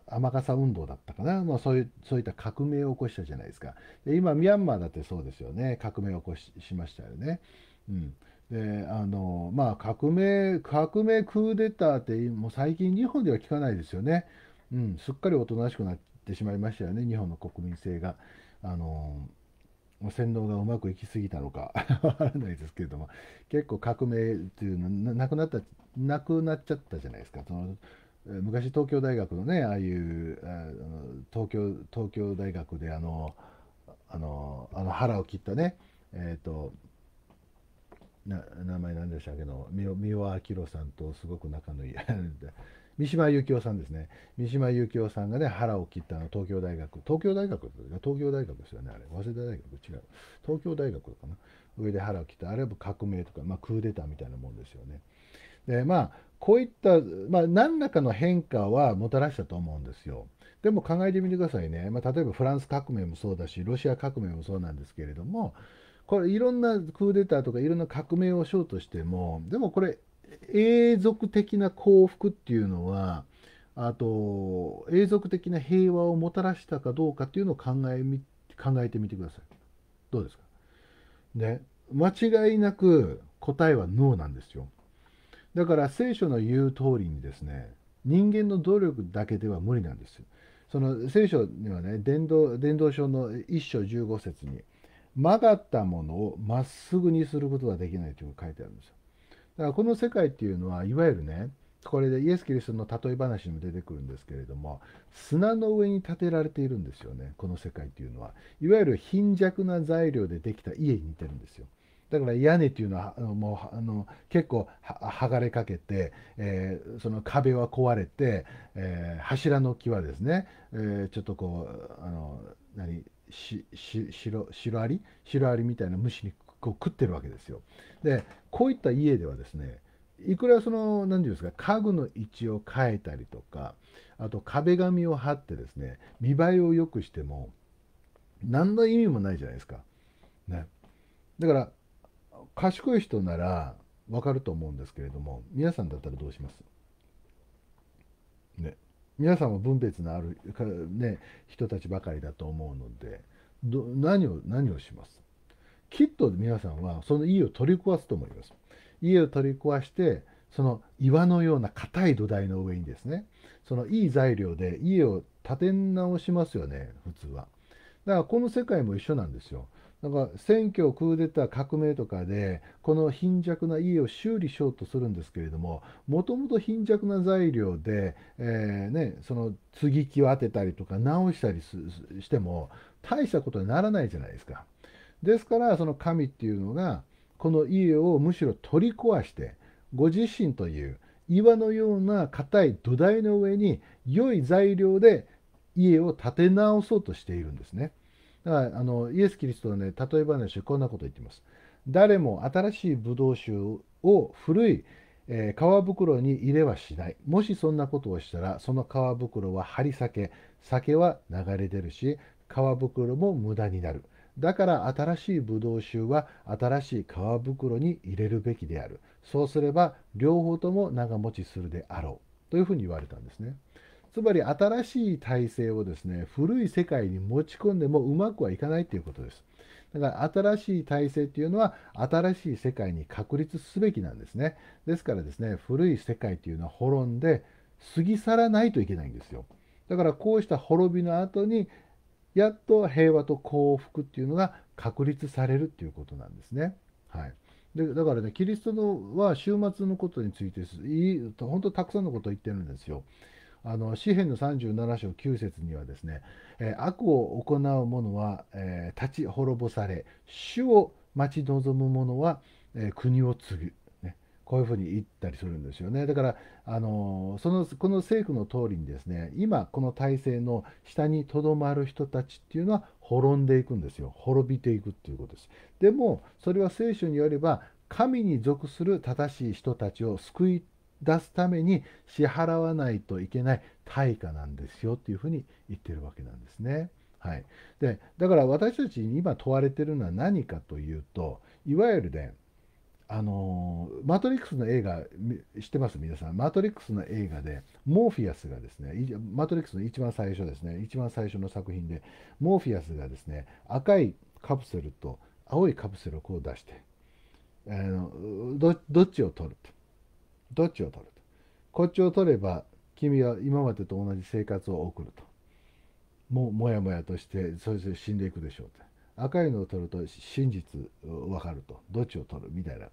雨傘運動だったかな、まあ、そういうそういった革命を起こしたじゃないですかで今ミャンマーだってそうですよね革命を起こししましたよね。うん、であのまあ革命革命クーデターってもう最近日本では聞かないですよね、うん、すっかりおとなしくなってしまいましたよね日本の国民性が。あの洗脳がうまくいきすぎたのか わからないですけれども結構革命っていうのなくなったなくなっちゃったじゃないですかその昔東京大学のねああいうあ東京東京大学であのあのあの腹を切ったねえっ、ー、とな名前なんでしたけど三輪明宏さんとすごく仲のいい 三島由紀夫さんですね三島由紀夫さんがね腹を切ったの東京大学東京大学東京大学ですよねあれ早稲田大学違う東京大学かな上で腹を切ったあれは革命とか、まあ、クーデターみたいなもんですよねでまあこういった、まあ、何らかの変化はもたらしたと思うんですよ。でも考えてみてくださいね、まあ、例えばフランス革命もそうだし、ロシア革命もそうなんですけれども、これ、いろんなクーデターとかいろんな革命をしようとしても、でもこれ、永続的な幸福っていうのは、あと、永続的な平和をもたらしたかどうかっていうのを考えみ考えてみてください。どうですかね、間違いなく答えはノーなんですよ。だから聖書の言う通りにですね人間の努力だけでは無理なんですその聖書にはね伝道伝道書の一章十五節に曲がったものをまっすぐにすることはできないという書いてあるんですよだからこの世界っていうのはいわゆるねこれでイエス・キリストの例え話にも出てくるんですけれども砂の上に建てられているんですよねこの世界っていうのはいわゆる貧弱な材料でできた家に似てるんですよだから屋根っていうのはもうあの結構剥がれかけて、えー、その壁は壊れて、えー、柱の木はですね、えー、ちょっとこうあの何しし白白アリ白アリみたいな虫にこう食ってるわけですよ。でこういった家ではですねいくらその何て言うんですか家具の位置を変えたりとかあと壁紙を貼ってですね見栄えを良くしても何の意味もないじゃないですか。ね、だから賢い人ならわかると思うんですけれども皆さんだったらどうしますね皆さんは分別のある、ね、人たちばかりだと思うのでど何を何をしますきっと皆さんはその家を取り壊すと思います家を取り壊してその岩のような硬い土台の上にですねそのいい材料で家を建て直しますよね普通はだからこの世界も一緒なんですよなんか選挙クーデター革命とかでこの貧弱な家を修理しようとするんですけれどももともと貧弱な材料で、えー、ね、その継ぎ木を当てたりとか直したりしても大したことにならないじゃないですか。ですからその神っていうのがこの家をむしろ取り壊してご自身という岩のような硬い土台の上に良い材料で家を建て直そうとしているんですね。だからあのイエス・キリストはね例え話でこんなこと言ってます。誰も新しいブドウ酒を古い、えー、皮袋に入れはしない。もしそんなことをしたらその皮袋は張り裂け酒は流れ出るし皮袋も無駄になる。だから新しいブドウ酒は新しい皮袋に入れるべきである。そうすれば両方とも長持ちするであろう。というふうに言われたんですね。つまり新しい体制をですね古い世界に持ち込んでもうまくはいかないということです。だから新しい体制っていうのは新しい世界に確立すべきなんですね。ですからですね古い世界というのは滅んで過ぎ去らないといけないんですよ。だからこうした滅びの後にやっと平和と幸福っていうのが確立されるっていうことなんですね。はい、でだからねキリストのは終末のことについて本当たくさんのことを言ってるんですよ。あの詩篇の37章9節にはですね、えー、悪を行う者は、えー、立ち滅ぼされ主を待ち望む者は、えー、国を継ぐ、ね、こういうふうに言ったりするんですよねだからあのそのこの政府の通りにですね今この体制の下にとどまる人たちっていうのは滅んでいくんですよ滅びていくっていうことですでもそれは聖書によれば神に属する正しい人たちを救い出すために支払わないといけない対価なんですよっていうふうに言ってるわけなんですね。はい、でだから私たちに今問われてるのは何かというといわゆるねあのマトリックスの映画知ってます皆さんマトリックスの映画でモーフィアスがですねマトリックスの一番最初ですね一番最初の作品でモーフィアスがですね赤いカプセルと青いカプセルをこう出してあのどっちを取るとどっちを取ると。こっちを取れば君は今までと同じ生活を送ると。もうやもやとしてそれぞれ死んでいくでしょうと。赤いのを取ると真実分かると。どっちを取るみたいな。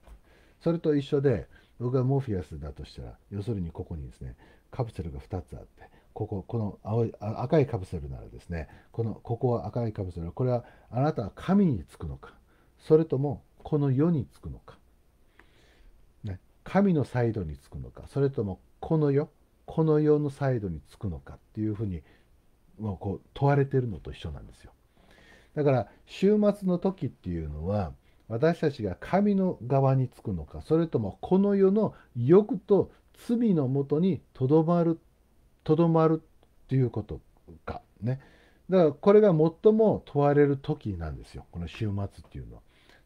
それと一緒で僕がモーフィアスだとしたら要するにここにですねカプセルが2つあってこここの青い赤いカプセルならですねこのここは赤いカプセルこれはあなたは神につくのかそれともこの世につくのか神のサイドにつくのかそれともこの世この世のサイドにつくのかっていうふうにもうこう問われてるのと一緒なんですよ。だから終末の時っていうのは私たちが神の側につくのかそれともこの世の欲と罪のもとにとどまるとどまるっていうことかねだからこれが最も問われる時なんですよこの終末っていうのは。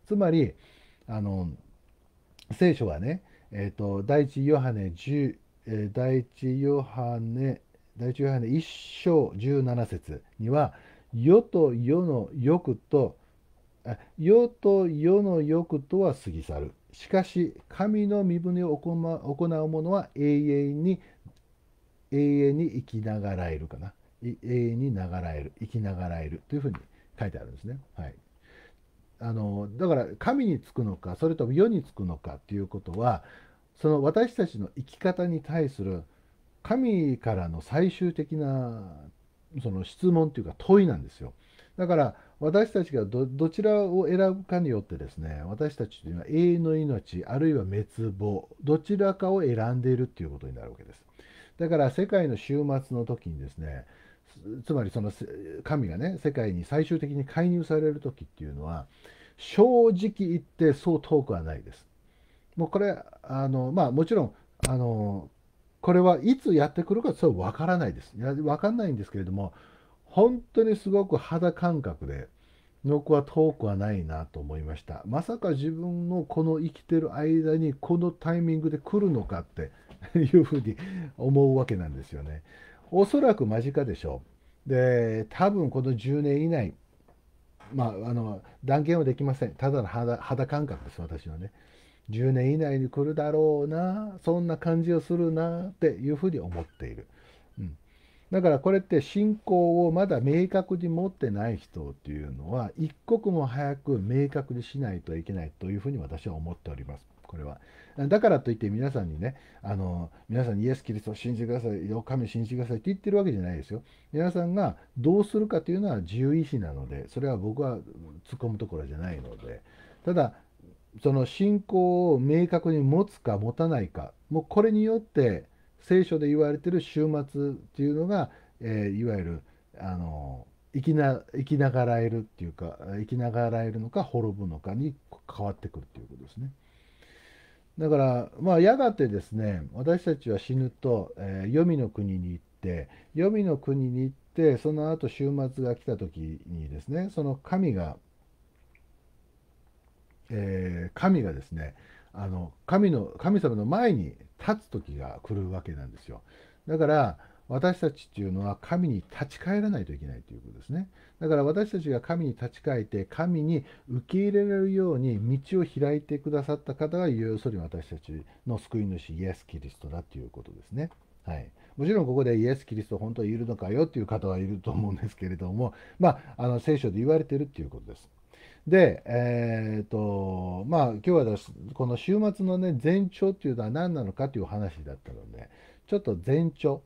つまりあの聖書はねえっ、ー、と、第一ヨハネえ第一ヨハネ、第一ヨハネ一章17節には、世と世の欲と、世と世の欲とは過ぎ去る。しかし、神の身分を行う者は永遠に、永遠に生きながらえるかな。永遠にながらえる、生きながらえるというふうに書いてあるんですね。はい。あのだから神につくのかそれとも世につくのかっていうことはその私たちの生き方に対する神からの最終的なその質問というか問いなんですよ。だから私たちがどちらを選ぶかによってですね私たちというのは永遠の命あるいは滅亡どちらかを選んでいるっていうことになるわけです。だから世界の終末の時にですねつまりその神がね世界に最終的に介入される時っていうのは正直言ってそう遠くはないです。もうこれあのまあもちろんあのこれはいつやってくるかそれは分からないです。いや分かんないんですけれども本当にすごく肌感覚で僕は遠くはないなと思いました。まさか自分のこの生きてる間にこのタイミングで来るのかっていうふうに思うわけなんですよね。おそらく間近でしょう。で多分この10年以内まああの断言はできませんただの肌肌感覚です私はね10年以内に来るだろうなそんな感じをするなっていうふうに思っている、うん、だからこれって信仰をまだ明確に持ってない人っていうのは一刻も早く明確にしないといけないというふうに私は思っておりますこれは。だからといって皆さんにね、あの、皆さんにイエス・キリストを信じてくださいよ、神を信じてくださいって言ってるわけじゃないですよ。皆さんがどうするかというのは自由意志なので、それは僕は突っ込むところじゃないので、ただ、その信仰を明確に持つか持たないか、もうこれによって、聖書で言われてる終末っていうのが、えー、いわゆる、あの、生きな生きながらえるっていうか生きながらえるのか滅ぶのかに変わってくるっていうことですね。だから、まあ、やがてですね私たちは死ぬと、えー、黄泉の国に行って黄泉の国に行ってその後終末が来た時にですねその神が、えー、神がですねあの神の神様の前に立つ時が来るわけなんですよ。だから私たちっていうのは神に立ち返らないといけないということですね。だから私たちが神に立ち返って神に受け入れられるように道を開いてくださった方が要するに私たちの救い主イエス・キリストだということですね。はい、もちろんここでイエス・キリスト本当にいるのかよっていう方はいると思うんですけれども、まあ、あの聖書で言われてるっていうことです。で、えーとまあ、今日はこの週末の、ね、前兆っていうのは何なのかという話だったのでちょっと前兆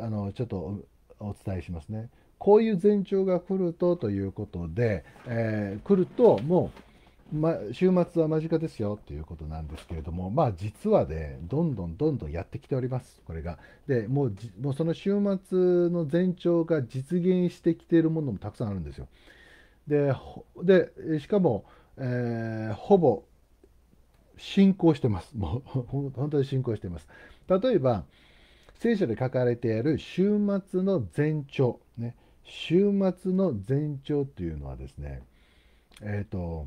あのちょっとお伝えしますね。こういう前兆が来るとということで、えー、来るともう、ま、週末は間近ですよということなんですけれども、まあ、実はね、どんどんどんどんやってきております、これが。でもうもうその週末の前兆が実現してきているものもたくさんあるんですよ。で、でしかも、えー、ほぼ進行してます。もう本当に進行してます。例えば、聖書で書かれている週末の前兆、ね、週末の前兆というのはですね、えっ、ー、と、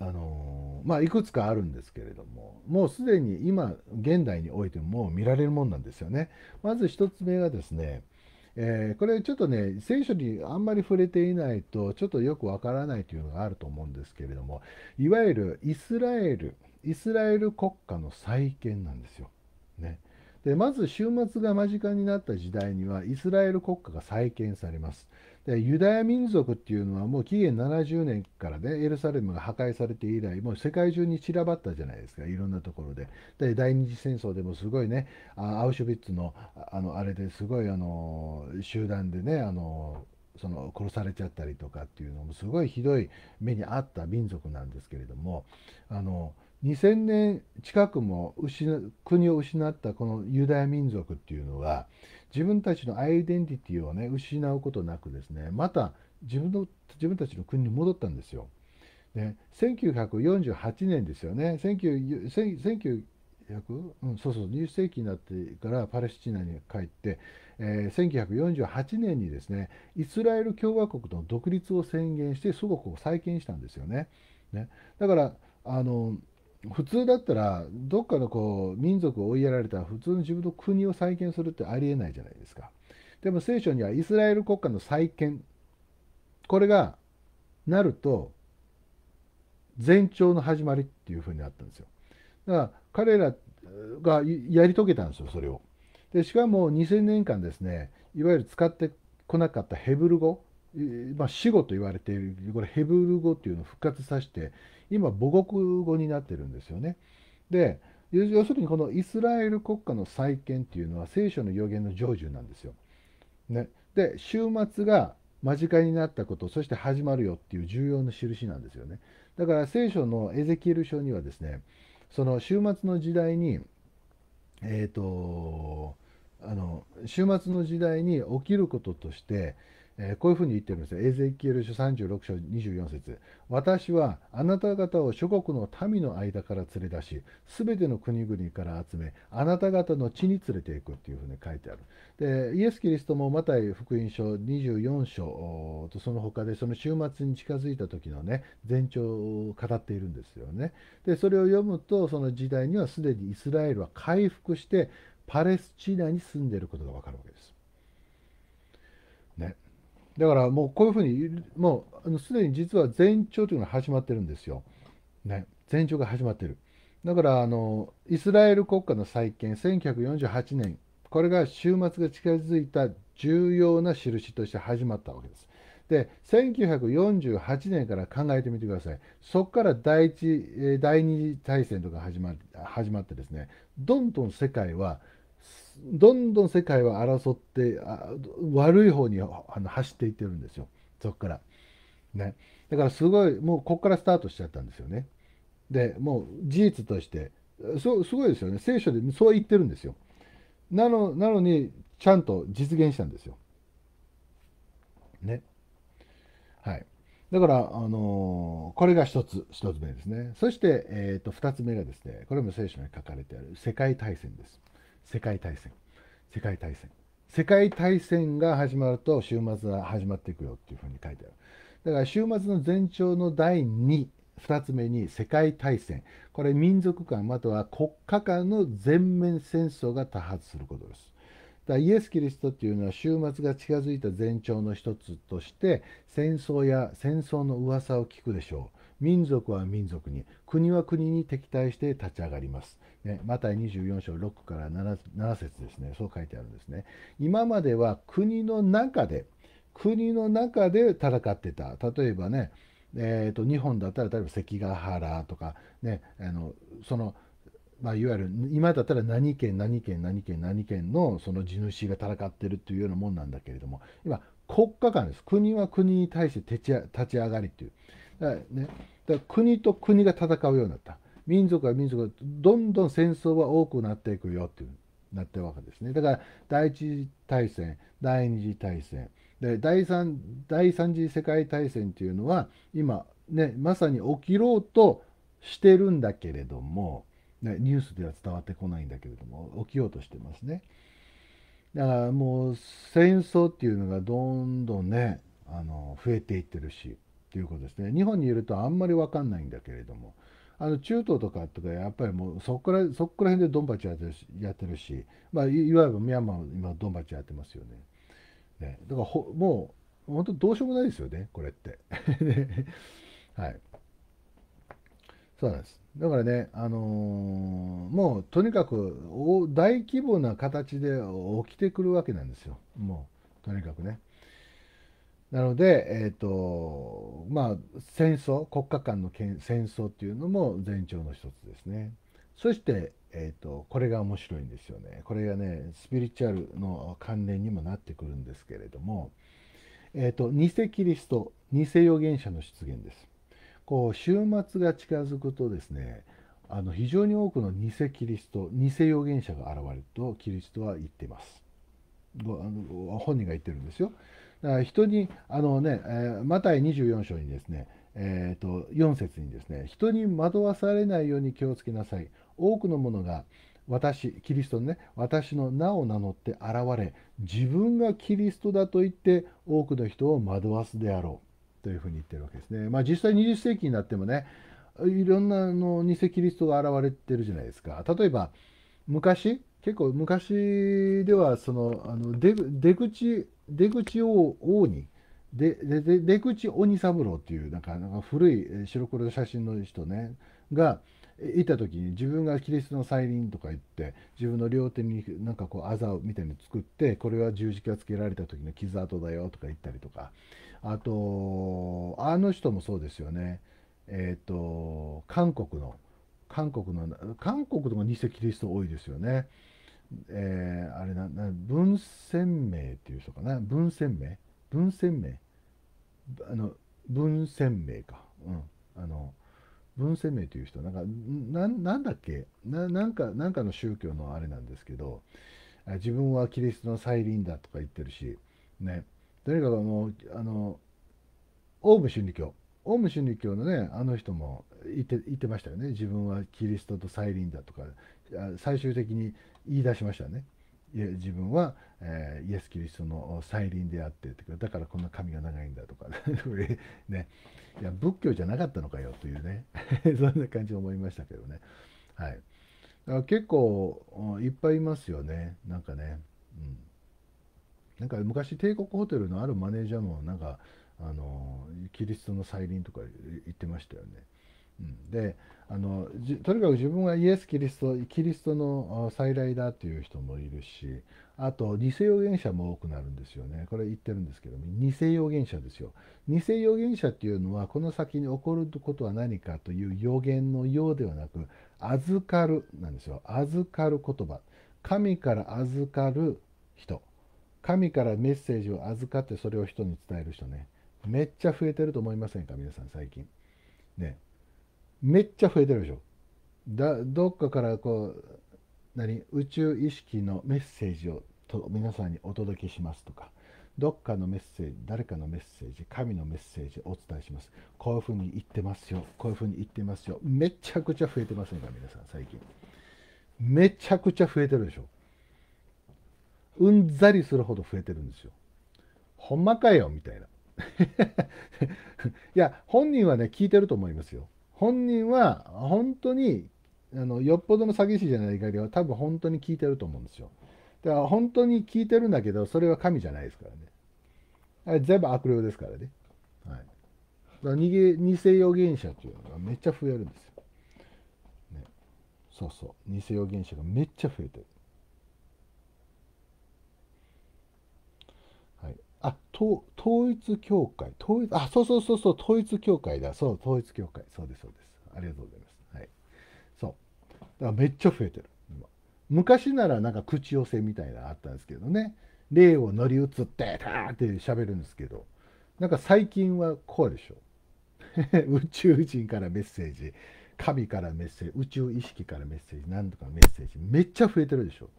あのまあ、いくつかあるんですけれどももうすでに今現代においても見られるもんなんですよね。まず1つ目がですね、えー、これちょっとね聖書にあんまり触れていないとちょっとよくわからないというのがあると思うんですけれどもいわゆるイスラエルイスラエル国家の再建なんですよ。ね、でまず終末が間近になった時代にはイスラエル国家が再建されますでユダヤ民族っていうのはもう紀元70年からねエルサレムが破壊されて以来もう世界中に散らばったじゃないですかいろんなところでで第二次戦争でもすごいねあアウシュビッツのあのあれですごいあの集団でねあのその殺されちゃったりとかっていうのもすごいひどい目にあった民族なんですけれどもあの2,000年近くも国を失ったこのユダヤ民族っていうのは自分たちのアイデンティティをね失うことなくですねまた自分の自分たちの国に戻ったんですよ。で1948年ですよね19 1900、そうそう20世紀になってからパレスチナに帰って、えー、1948年にですねイスラエル共和国の独立を宣言して祖国を再建したんですよね。ねだからあの普通だったらどっかのこう民族を追いやられた普通の自分の国を再建するってありえないじゃないですかでも聖書にはイスラエル国家の再建これがなると前兆の始まりっていうふうになったんですよだから彼らがやり遂げたんですよそれをでしかも2000年間ですねいわゆる使ってこなかったヘブル語まあ、死語と言われているこれヘブル語っていうのを復活させて今母国語になってるんですよね。で要するにこのイスラエル国家の再建っていうのは聖書の予言の成就なんですよ。ね、で終末が間近になったことそして始まるよっていう重要な印なんですよね。だから聖書のエゼキエル書にはですねその終末の時代にえっ、ー、とあの終末の時代に起きることとしてえこういうふうに言ってるんです。エゼキエル書36章24節私はあなた方を諸国の民の間から連れ出し、すべての国々から集め、あなた方の地に連れていくというふうに書いてある。で、イエス・キリストもマタイ福音書24章とその他で、その週末に近づいた時のね、前兆を語っているんですよね。で、それを読むと、その時代にはすでにイスラエルは回復して、パレスチナに住んでいることがわかるわけです。ね、だからもうこういうふうに、もうすでに実は前兆というのが始まってるんですよ。ね、前兆が始まってる。だからあのイスラエル国家の再建、1948年、これが終末が近づいた重要な印として始まったわけです。で、1948年から考えてみてください。そこから第一、第二次大戦とか始ま始まってですね、どんどん世界はどんどん世界は争ってあ悪い方にあの走っていってるんですよそこから、ね、だからすごいもうここからスタートしちゃったんですよねでもう事実としてそすごいですよね聖書でそう言ってるんですよなのなのにちゃんと実現したんですよねはいだから、あのー、これが一つ、一つ目ですね。そして、えっ、ー、と、二つ目がですね、これも聖書に書かれてある世界大戦です。世界大戦世界大戦世界大戦が始まると週末は始まっていくよっていうふうに書いてあるだから週末の前兆の第2 2つ目に世界大戦これ民族間または国家間の全面戦争が多発することですだイエス・キリストっていうのは週末が近づいた前兆の一つとして戦争や戦争の噂を聞くでしょう民族は民族に国は国に敵対して立ち上がります、ね、また24章6から 7, 7節ですねそう書いてあるんですね今までは国の中で国の中で戦ってた例えばねえーと、日本だったら例えば関ヶ原とか、ね、あのそのまあ、いわゆる今だったら何県何県何県何県のその地主が戦ってるっていうようなもんなんだけれども今国家間です国は国に対して立ち上がりというはい、ね、だ国と国が戦うようになった。民族は民族がどんどん戦争は多くなっていくよっていうなってるわけですね。だから第一次大戦、第二次大戦、で第三第三次世界大戦っていうのは今ねまさに起きろうとしてるんだけれども、ね、ニュースでは伝わってこないんだけれども起きようとしてますね。だからもう戦争っていうのがどんどんねあの増えていってるしということですね。日本にいるとあんまり分かんないんだけれども、あの中東とかとかやっぱりもうそこらそこら辺でドンバチやってるし、やってるしまあ、いわゆるミャンマー今ドンバチやってますよね。ねだからほもう本当どうしようもないですよね、これって。はい。そうなんです。だからね、あのー、もうとにかく大規模な形で起きてくるわけなんですよ。もうとにかくね。なので、えーとまあ、戦争国家間の戦争っていうのも前兆の一つですね。そして、えーと、これが面白いんですよね。これがねスピリチュアルの関連にもなってくるんですけれども、えーと、偽キリスト偽預言者の出現です。こう週末が近づくとですねあの非常に多くの偽キリスト偽預言者が現れるとキリストは言ってます。あの本人が言ってるんですよ。人にあのね、えー、マタイ24章にですね、えーと、4節にですね人に惑わされないように気をつけなさい多くの者が私キリストのね私の名を名乗って現れ自分がキリストだと言って多くの人を惑わすであろうというふうに言ってるわけですね。まあ、実際20世紀になってもねいろんなの偽キリストが現れてるじゃないですか。例えば昔結構昔ではそのあの出口出口王王にでで出口鬼三郎っていうなんかなんか古い白黒写真の人ねがいた時に自分がキリストの再臨とか言って自分の両手になんかこうあざみたいに作ってこれは十字架つけられた時の傷跡だよとか言ったりとかあとあの人もそうですよねえっ、ー、と韓国の韓国の韓国とか偽キリスト多いですよね。えー、あれなな文鮮明っていう人かな文鮮明文鮮明あの文鮮明か、うん、あの文鮮明という人なんかなんだっけなんかなんかの宗教のあれなんですけど自分はキリストの再臨だとか言ってるしねとにかくあのオウム真理教オウム真理教のねあの人も言って言ってましたよね自分はキリストと再臨だとか最終的に言い出しましたね。自分は、えイエス・キリストの再臨であってだからこんな髪が長いんだとか ね、いや仏教じゃなかったのかよというね そんな感じで思いましたけどね、はい、だから結構いっぱいいますよねなんかね、うん、なんか昔帝国ホテルのあるマネージャーもなんかあのキリストの再臨とか言ってましたよね。であのとにかく自分はイエス・キリストキリストの再来だという人もいるしあと偽預言者も多くなるんですよねこれ言ってるんですけども偽預言者ですよ偽預言者っていうのはこの先に起こることは何かという予言のようではなく預かるなんですよ預かる言葉神から預かる人神からメッセージを預かってそれを人に伝える人ねめっちゃ増えてると思いませんか皆さん最近ねめっちゃ増えてるでしょだどっかからこう何宇宙意識のメッセージをと皆さんにお届けしますとかどっかのメッセージ誰かのメッセージ神のメッセージをお伝えしますこういうふうに言ってますよこういうふうに言ってますよめちゃくちゃ増えてませんか皆さん最近めちゃくちゃ増えてるでしょうんざりするほど増えてるんですよほんまかよみたいな いや本人はね聞いてると思いますよ本人は本当にあのよっぽどの詐欺師じゃない限りは多分本当に聞いてると思うんですよだから本当に聞いてるんだけどそれは神じゃないですからねあれ全部悪霊ですからね、はい、だから偽偽予言者っていうのがめっちゃ増えるんですよ、ね、そうそう偽予言者がめっちゃ増えてるあ、統一教会、統一、あ、そうそうそうそう、統一教会だ、そう、統一教会、そうです、そうです。ありがとうございます。はい。そう。だからめっちゃ増えてる。昔ならなんか口寄せみたいなのあったんですけどね、霊を乗り移って、たーって喋るんですけど、なんか最近はこうでしょ。宇宙人からメッセージ、神からメッセージ、宇宙意識からメッセージ、なんとかメッセージ、めっちゃ増えてるでしょ。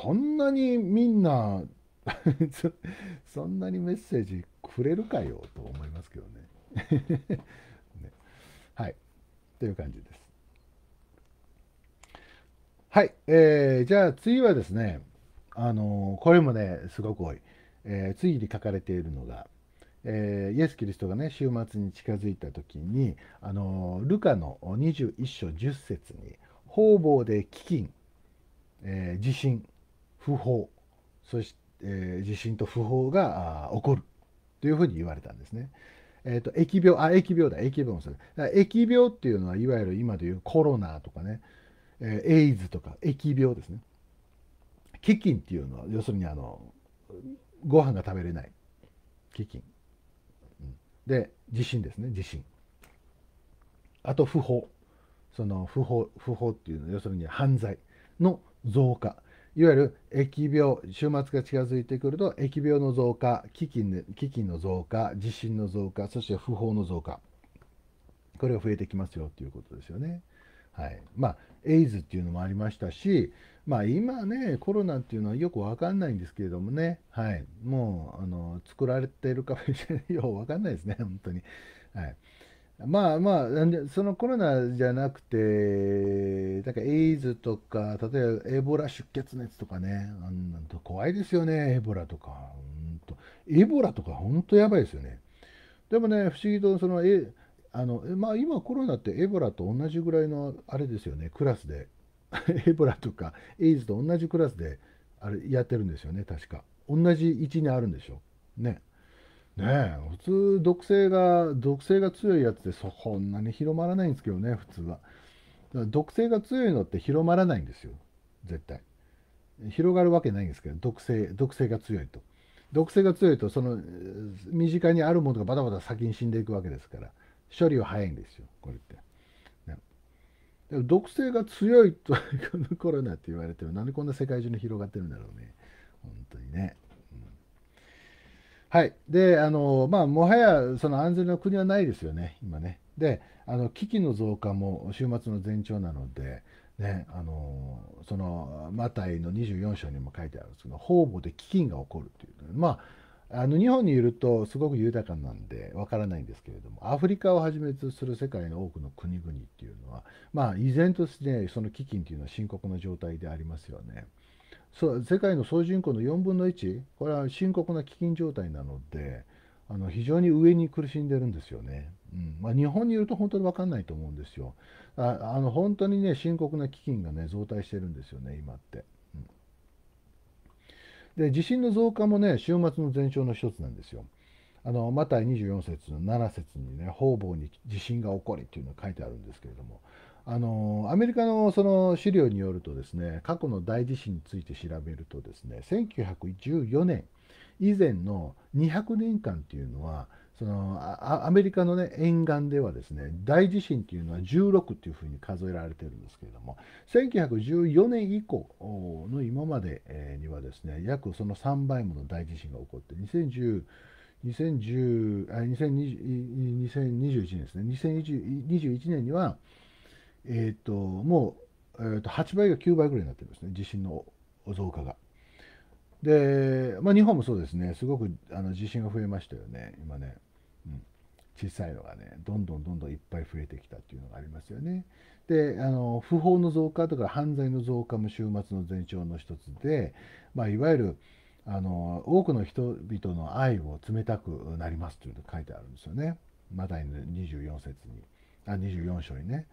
そんなにみんな そんなにメッセージくれるかよと思いますけどね ね、はいという感じですはい、えー、じゃあ次はですねあのー、これもねすごく多い、えー、次に書かれているのが、えー、イエス・キリストがね週末に近づいた時にあのルカの21章10節に「方々で飢饉、えー、地震不法そして、えー、地震と不法が起こるというふうに言われたんですね。えーと、疫病あ疫病だ疫病もそれ疫病っていうのはいわゆる今でいうコロナとかね、えー、エイズとか疫病ですね飢饉っていうのは要するにあのご飯が食べれない飢饉、うん、で地震ですね地震あと不法その不法不法っていうのは要するに犯罪の増加いわゆる疫病週末が近づいてくると疫病の増加飢饉飢饉の増加地震の増加そして不法の増加これが増えてきますよっていうことですよね。はい、まあエイズっていうのもありましたし、まあ、今ねコロナっていうのはよく分かんないんですけれどもね、はい、もうあの作られてるかもしれないよう分かんないですね本当に。はいまあまあ、なんでそのコロナじゃなくて、なんかエイズとか、例えばエボラ出血熱とかね、あんなんと怖いですよね、エボラとか。んとエボラとか、本当やばいですよね。でもね、不思議と、そのえあのまあ、今、コロナってエボラと同じぐらいのあれですよね、クラスで、エボラとかエイズと同じクラスであれやってるんですよね、確か。同じ位置にあるんでしょ。ね。ねえ、普通毒性が毒性が強いやつってそこんなに広まらないんですけどね普通はだから毒性が強いのって広まらないんですよ絶対広がるわけないんですけど毒性毒性が強いと毒性が強いとその身近にあるものがバタバタ先に死んでいくわけですから処理は早いんですよこれって、ね、毒性が強いとコロナって言われてもなんでこんな世界中に広がってるんだろうね本当にねはい。で、あの、まあ、もはや、その安全な国はないですよね、今ね。で、あの、危機の増加も週末の前兆なので、ね、あの、その、マタイの24章にも書いてあるんですけど、方々で飢饉が起こるという。まあ、あの、日本にいるとすごく豊かなんで、わからないんですけれども、アフリカをはじめとする世界の多くの国々っていうのは、まあ、依然として、その飢饉ていうのは深刻な状態でありますよね。そう世界の総人口の4分の1これは深刻な飢饉状態なのであの非常に上に苦しんでるんですよね、うんまあ、日本にいると本当に分かんないと思うんですよああの本当にね深刻な飢饉がね増大してるんですよね今って、で地震の増加もね週末の前兆の一つなんですよあのマタイ24節の7節にね方々に地震が起こりっていうのが書いてあるんですけれどもあのアメリカのその資料によるとですね過去の大地震について調べるとですね1914年以前の200年間というのはそのアメリカの、ね、沿岸ではですね大地震というのは16というふうに数えられているんですけれども1914年以降の今までにはですね約その3倍もの大地震が起こって2010 2010あ2020 2021年ですね2021年にはえっ、ー、と、もう、えー、と8倍が9倍ぐらいになってるんですね、地震の増加が。で、まあ、日本もそうですね、すごくあの地震が増えましたよね、今ね、うん。小さいのがね、どんどんどんどんいっぱい増えてきたっていうのがありますよね。で、あの不法の増加とか犯罪の増加も週末の前兆の一つで、まあ、いわゆるあの多くの人々の愛を冷たくなりますというのが書いてあるんですよね。マダイの24節に、あ24章にね。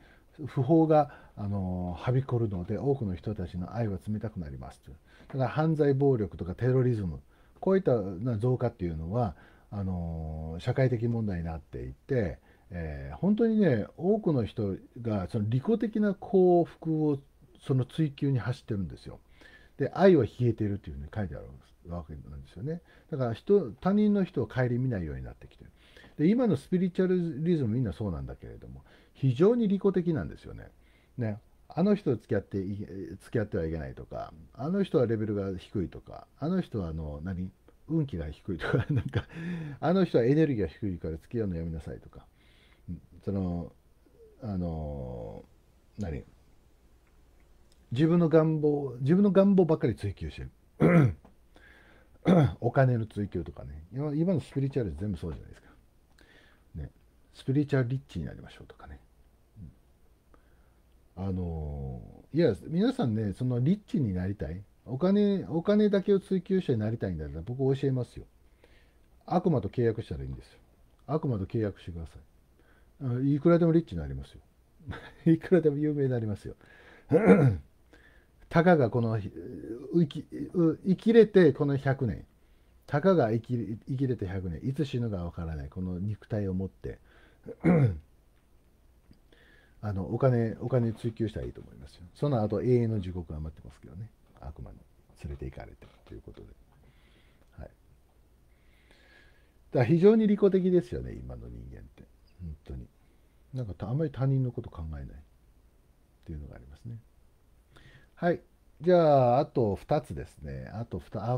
不法があのはびこるので多くの人たちの愛は冷たくなりますだから犯罪暴力とかテロリズムこういった増加っていうのはあの社会的問題になっていて、えー、本当にね多くの人がその利己的な幸福をその追求に走ってるんですよ。で愛は冷えてるっていうふうに書いてあるわけなんですよね。だから人他人の人を顧みないようになってきてる。で今のスピリチュアリズムみんなそうなんだけれども非常に利己的なんですよね。ねあの人と付き合って付き合ってはいけないとかあの人はレベルが低いとかあの人はあの何運気が低いとか なんかあの人はエネルギーが低いから付き合うのやめなさいとかそのあの何自分の願望自分の願望ばっかり追求してる お金の追求とかね今のスピリチュアル全部そうじゃないですか、ね、スピリチュアルリッチになりましょうとかねあのいや皆さんねそのリッチになりたいお金お金だけを追求者になりたいんだったら僕教えますよ悪魔と契約したらいいんですよ悪魔と契約してくださいいくらでもリッチになりますよ いくらでも有名になりますよたかがこの生き生きれてこの100年たかが生き生きれて100年いつ死ぬかわからないこの肉体を持ってあのお金お金追求したらいいと思いますよその後永遠の地獄が待ってますけどね悪魔に連れて行かれてということで、はい、だ非常に利己的ですよね今の人間って本当になんかあんまり他人のこと考えないっていうのがありますねはいじゃあ、あと2つですね。あと 2, あ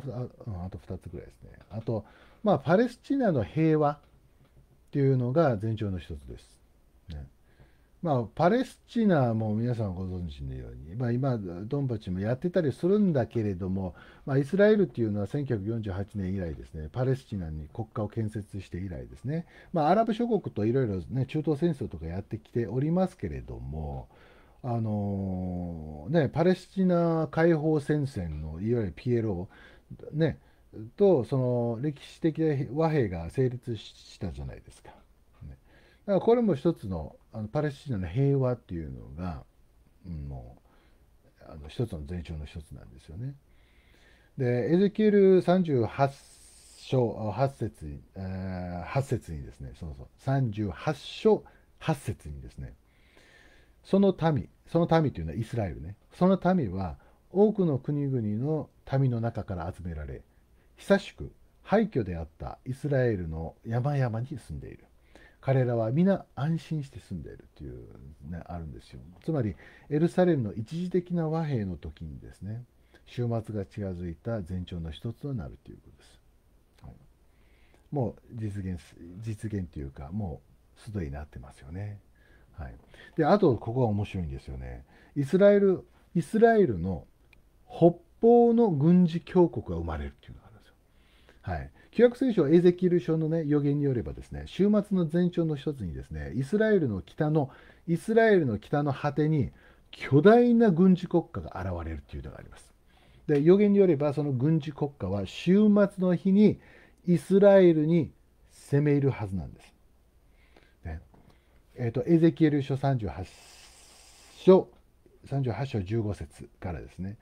あと二つぐらいですね。あと、まあ、パレスチナの平和っていうのが前兆の一つです。ね、まあ、パレスチナも皆さんご存知のように、まあ、今、ドンバチもやってたりするんだけれども、まあ、イスラエルっていうのは1948年以来ですね、パレスチナに国家を建設して以来ですね、まあ、アラブ諸国といろいろ中東戦争とかやってきておりますけれども、あのー、ね、パレスチナ解放戦線のいわゆる PLO、ね、とその歴史的和平が成立したじゃないですか。だからこれも一つのあのパレスチナの平和っていうのが、うん、もうあの一つの前兆の一つなんですよね。でエゼキエル38章8節に、えー、8節にですねそうそう38章8節にですねその民その民というのはイスラエルねその民は多くの国々の民の中から集められ久しく廃墟であったイスラエルの山々に住んでいる彼らは皆安心して住んでいるという、ね、あるんですよ。つまりエルサレムの一時的な和平の時にですね終末が近づいた前兆の一つとなるということです。はい、もう実現実現というかもうすでになってますよね。はい、であとここが面白いんですよね。イスラエルイスラエルの北方の軍事強国が生まれるっていうのがあるんですよ。はい、旧約聖書エゼキル書のね予言によればですね週末の前兆の一つにですねイスラエルの北のイスラエルの北の果てに巨大な軍事国家が現れるというのがありますで予言によればその軍事国家は週末の日にイスラエルに攻め入るはずなんです、ねえーと、エゼキエル書38章38章15節からですね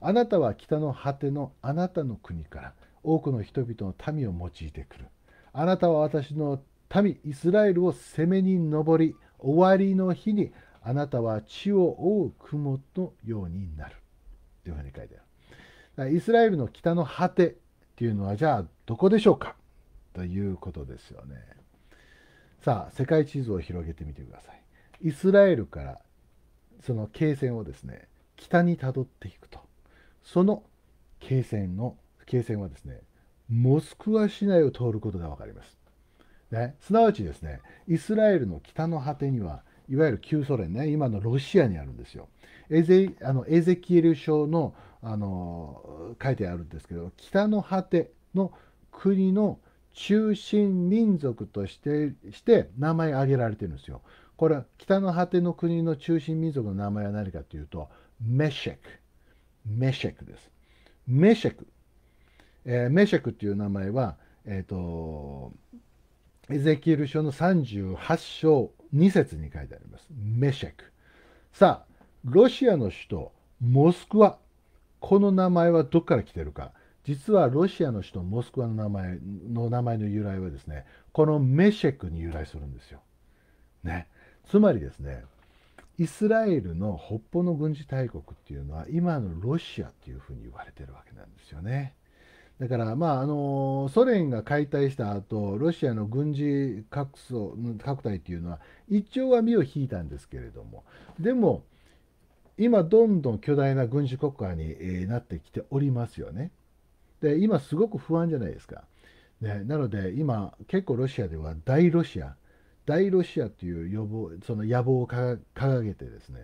あなたは北の果てのあなたの国から多くの人々の民を用いてくる。あなたは私の民、イスラエルを攻めに上り、終わりの日にあなたは地を覆う雲のようになる。というふうに書いてある。イスラエルの北の果てっていうのはじゃあどこでしょうかということですよね。さあ世界地図を広げてみてください。イスラエルからその経線をですね北にたどっていくとその経線の軽線はですね、モスクワ市内を通ることが分かります。ね、すなわちですね、イスラエルの北の果てには、いわゆる旧ソ連ね、今のロシアにあるんですよ。エゼあのエゼキエル書のあの書いてあるんですけど、北の果ての国の中心民族としてして名前挙げられてるんですよ。これは北の果ての国の中心民族の名前は何かというと、メシェク。メシェクです。メシェクえー、メシェクっていう名前は、えっ、ー、と、エゼキエル書の38章2節に書いてあります。メシェク。さあ、ロシアの首都、モスクワ。この名前はどこから来てるか。実はロシアの首都モスクワの名前の名前の由来はですね、このメシェクに由来するんですよ。ね。つまりですね、イスラエルの北方の軍事大国っていうのは今のロシアっていうふうに言われてるわけなんですよね。だから、まああのソ連が解体した後ロシアの軍事拡大というのは一応は身を引いたんですけれどもでも今どんどん巨大な軍事国家になってきておりますよね。で今すごく不安じゃないですか。ね、なので今結構ロシアでは大ロシア大ロシアという予防その野望を掲げてですね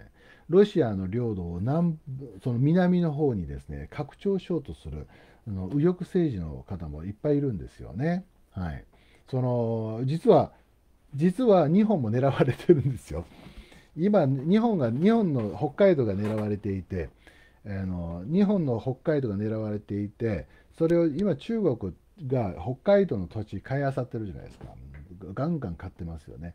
ロシアの領土を南その南の方にですね拡張しようとするあの右翼政治の方もいっぱいいるんですよね。はい、その実は実は日本も狙われてるんですよ。今日本が日本の北海道が狙われていて、あの日本の北海道が狙われていて、それを今中国が北海道の土地買い漁ってるじゃないですか。ガンガン買ってますよね。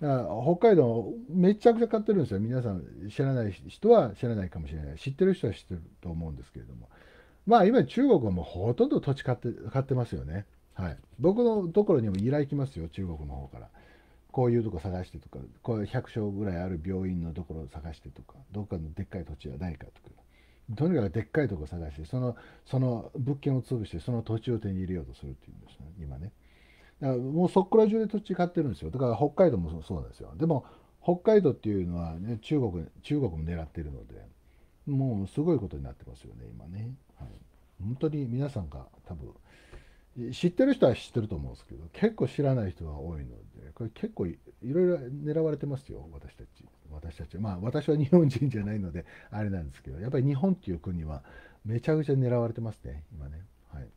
だから北海道めちゃくちゃ買ってるんですよ。皆さん知らない人は知らないかもしれない。知ってる人は知ってると思うんですけれども。まあ今中国はもうほとんど土地買って買ってますよね。はい。僕のところにも依頼来ますよ、中国の方から。こういうとこ探してとか、こういう100床ぐらいある病院のところを探してとか、どっかのでっかい土地はないかとか。とにかくでっかいとこ探して、その、その物件を潰して、その土地を手に入れようとするっていうんですね、今ね。だからもうそこら中で土地買ってるんですよ。だから北海道もそうなんですよ。でも、北海道っていうのは、ね、中国、中国も狙ってるので、もうすごいことになってますよね、今ね。はい、本当に皆さんが多分、知ってる人は知ってると思うんですけど、結構知らない人が多いので、これ結構いろいろ狙われてますよ、私たち。私たち。まあ私は日本人じゃないので、あれなんですけど、やっぱり日本っていう国はめちゃくちゃ狙われてますね、今ね。はい。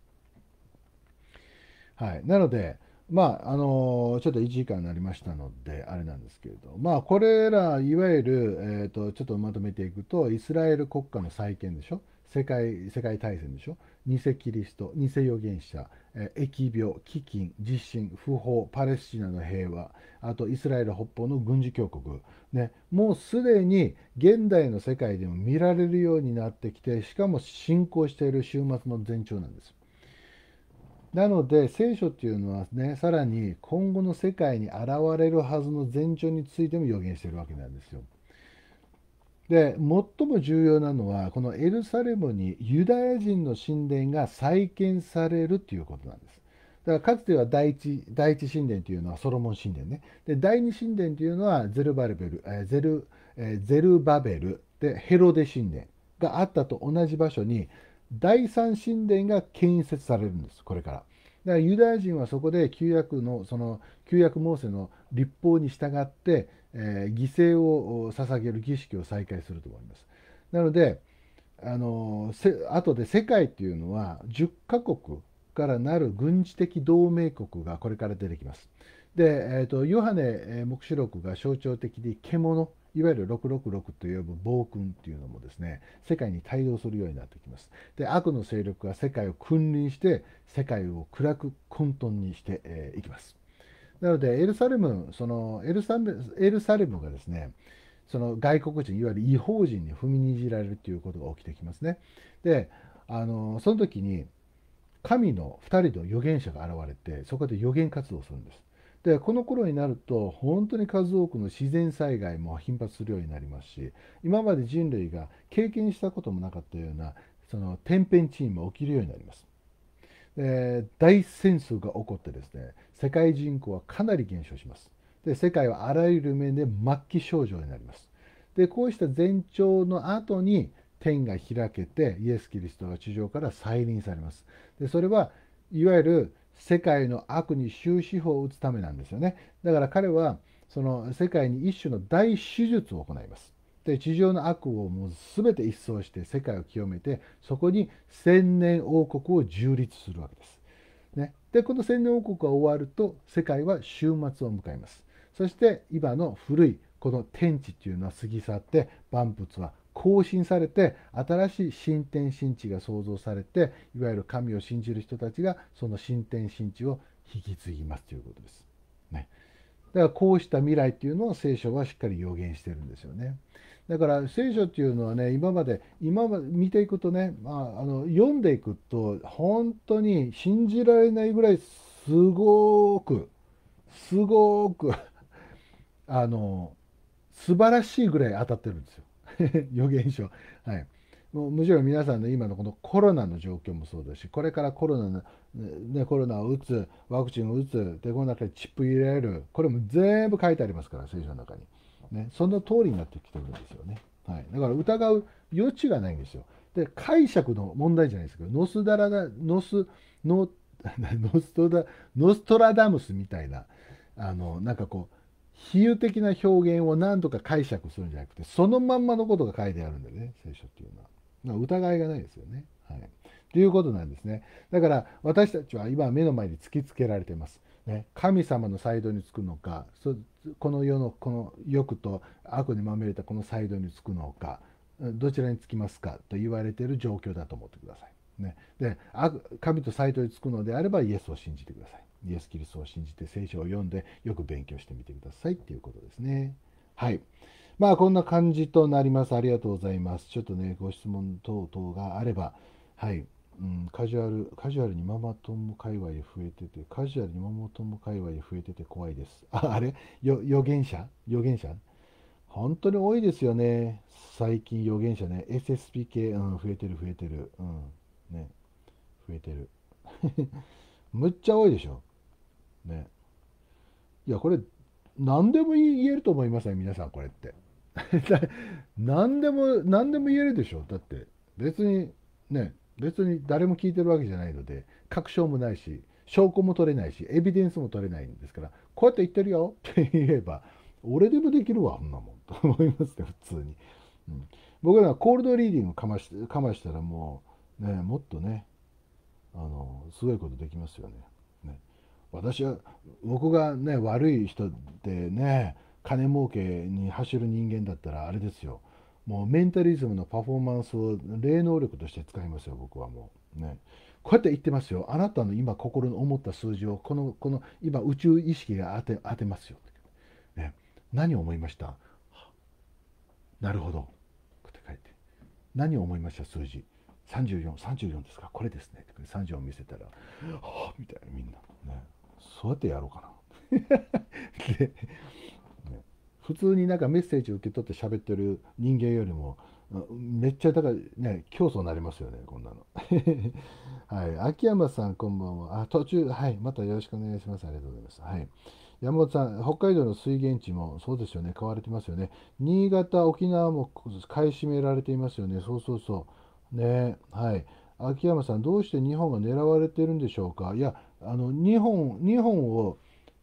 はい、なので、まあ、あのー、ちょっと1時間になりましたので、あれなんですけれど、まあ、これら、いわゆる、えーと、ちょっとまとめていくと、イスラエル国家の再建でしょ、世界世界大戦でしょ、偽キリスト、偽預言者、えー、疫病、飢饉、地震、不法、パレスチナの平和、あとイスラエル北方の軍事強国、ね、もうすでに現代の世界でも見られるようになってきて、しかも進行している週末の前兆なんです。なので聖書っていうのはねさらに今後の世界に現れるはずの前兆についても予言してるわけなんですよ。で最も重要なのはこのエルサレムにユダヤ人の神殿が再建されるっていうことなんです。だからかつては第一神殿というのはソロモン神殿ね。で第二神殿というのはゼルバルベル、えゼルえゼルバベルでヘロデ神殿があったと同じ場所に第三神殿が建設されるんですこれから。だからユダヤ人はそこで旧約のその旧約モーセの立法に従って、えー、犠牲を捧げる儀式を再開すると思います。なのであのせとで世界っていうのは10カ国からなる軍事的同盟国がこれから出てきます。で、えーと、ヨハネ黙示録が象徴的に獣いわゆる666と呼ぶ暴君っていうのもですね世界に対応するようになってきますで悪の勢力が世界を君臨して世界を暗く混沌にしてい、えきますなのでエルサレムそのエルサエルサレムがですねその外国人いわゆる違法人に踏みにじられるということが起きてきますねであのその時に神の2人の預言者が現れてそこで預言活動をするんですでこの頃になると本当に数多くの自然災害も頻発するようになりますし今まで人類が経験したこともなかったようなその天変地異も起きるようになります。大戦争が起こってですね世界人口はかなり減少します。で世界はあらゆる面で末期症状になります。でこうした前兆の後に天が開けてイエス・キリストが地上から再臨されます。でそれはいわゆる世界の悪に終止符を打つためなんですよねだから彼はその世界に一種の大手術を行いますで地上の悪をもう全て一掃して世界を清めてそこに千年王国を樹立するわけです。ね、でこの千年王国が終わると世界は終末を迎えます。そして今の古いこの天地っていうのは過ぎ去って万物は更新されて新しい新天新地が創造されていわゆる神を信じる人たちがその新天新地を引き継ぎますということです。ね、だからこうした未来っていうのを聖書はしっかり予言してるんですよね。だから聖書っていうのはね今まで今まで見ていくとね、まあ、あの読んでいくと本当に信じられないぐらいすごくすごくあの素晴らしいぐらい当たってるんですよ。予言書。はい。もうむしろ皆さんの今のこのコロナの状況もそうだし、これからコロナの、ね、コロナを打つ、ワクチンを打つ、で、この中にチップ入れられる、これも全部書いてありますから、聖書の中に。ね、その通りになってきてるんですよね。はい。だから疑う余地がないんですよ。で、解釈の問題じゃないですけど、ノスダラダ、ノス、ノ、ノストダ、ノストラダムスみたいな、あの、なんかこう、比喩的な表現を何とか解釈するんじゃなくてそのまんまのことが書いてあるんだよね聖書っていうのは。疑いがないですよね。はい、ということなんですね。だから私たちは今目の前に突きつけられています。ね、神様のサイドにつくのかこの世のこの欲と悪にまみれたこのサイドにつくのかどちらにつきますかと言われている状況だと思ってください。ね、で神とサイドにつくのであればイエスを信じてください。イエス・キリストを信じて聖書を読んでよく勉強してみてくださいっていうことですね。はい。まあこんな感じとなります。ありがとうございます。ちょっとね、ご質問等々があれば、はい。うん、カジュアル、カジュアルにママ友界隈で増えてて、カジュアルにママ友界隈で増えてて怖いです。あ、あれ予言者予言者本当に多いですよね。最近予言者ね。SSP 系、うん、増えてる増えてる。うん。ね。増えてる。むっちゃ多いでしょ。ねいやこれ何でも言えると思いますね皆さんこれって 何でも何でも言えるでしょだって別にね別に誰も聞いてるわけじゃないので確証もないし証拠も取れないしエビデンスも取れないんですからこうやって言ってるよ って言えば俺でもできるわあんなもんと思いますね普通に、うん、僕らはコールドリーディングかましかましたらもうねもっとねあのすごいことできますよね私は僕がね悪い人でね金儲けに走る人間だったらあれですよもうメンタリズムのパフォーマンスを霊能力として使いますよ僕はもうねこうやって言ってますよあなたの今心の思った数字をこのこの今宇宙意識が当て当てますよ、ね、何を思いましたなるほどって書いて何を思いました数字3434 34ですかこれですね34見せたらはあみたいなみんなねそうやってやろうかな で、ね、普通になんかメッセージ受け取って喋ってる人間よりもめっちゃだからね競争になりますよねこんなの はい秋山さんこんばんはあ途中はいまたよろしくお願いしますありがとうございますはい山本さん北海道の水源地もそうですよね買われてますよね新潟沖縄も買い占められていますよねそうそうそうねはい秋山さんどうして日本が狙われてるんでしょうかいやあの日本日本を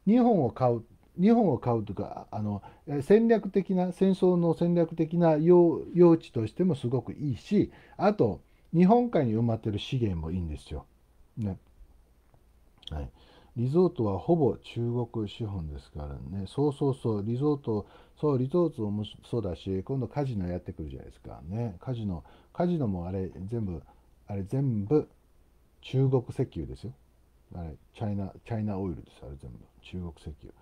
日本を買う日本を買うというかあの戦略的な戦争の戦略的な用地としてもすごくいいしあと日本海に埋まってる資源もいいんですよ。ねはい、リゾートはほぼ中国資本ですからねそうそうそうリゾートそうリゾートもそうだし今度カジノやってくるじゃないですかねカジノカジノもあれ全部あれ全部中国石油ですよ。あれチャイナチャイナオイルですあれ全部中国石油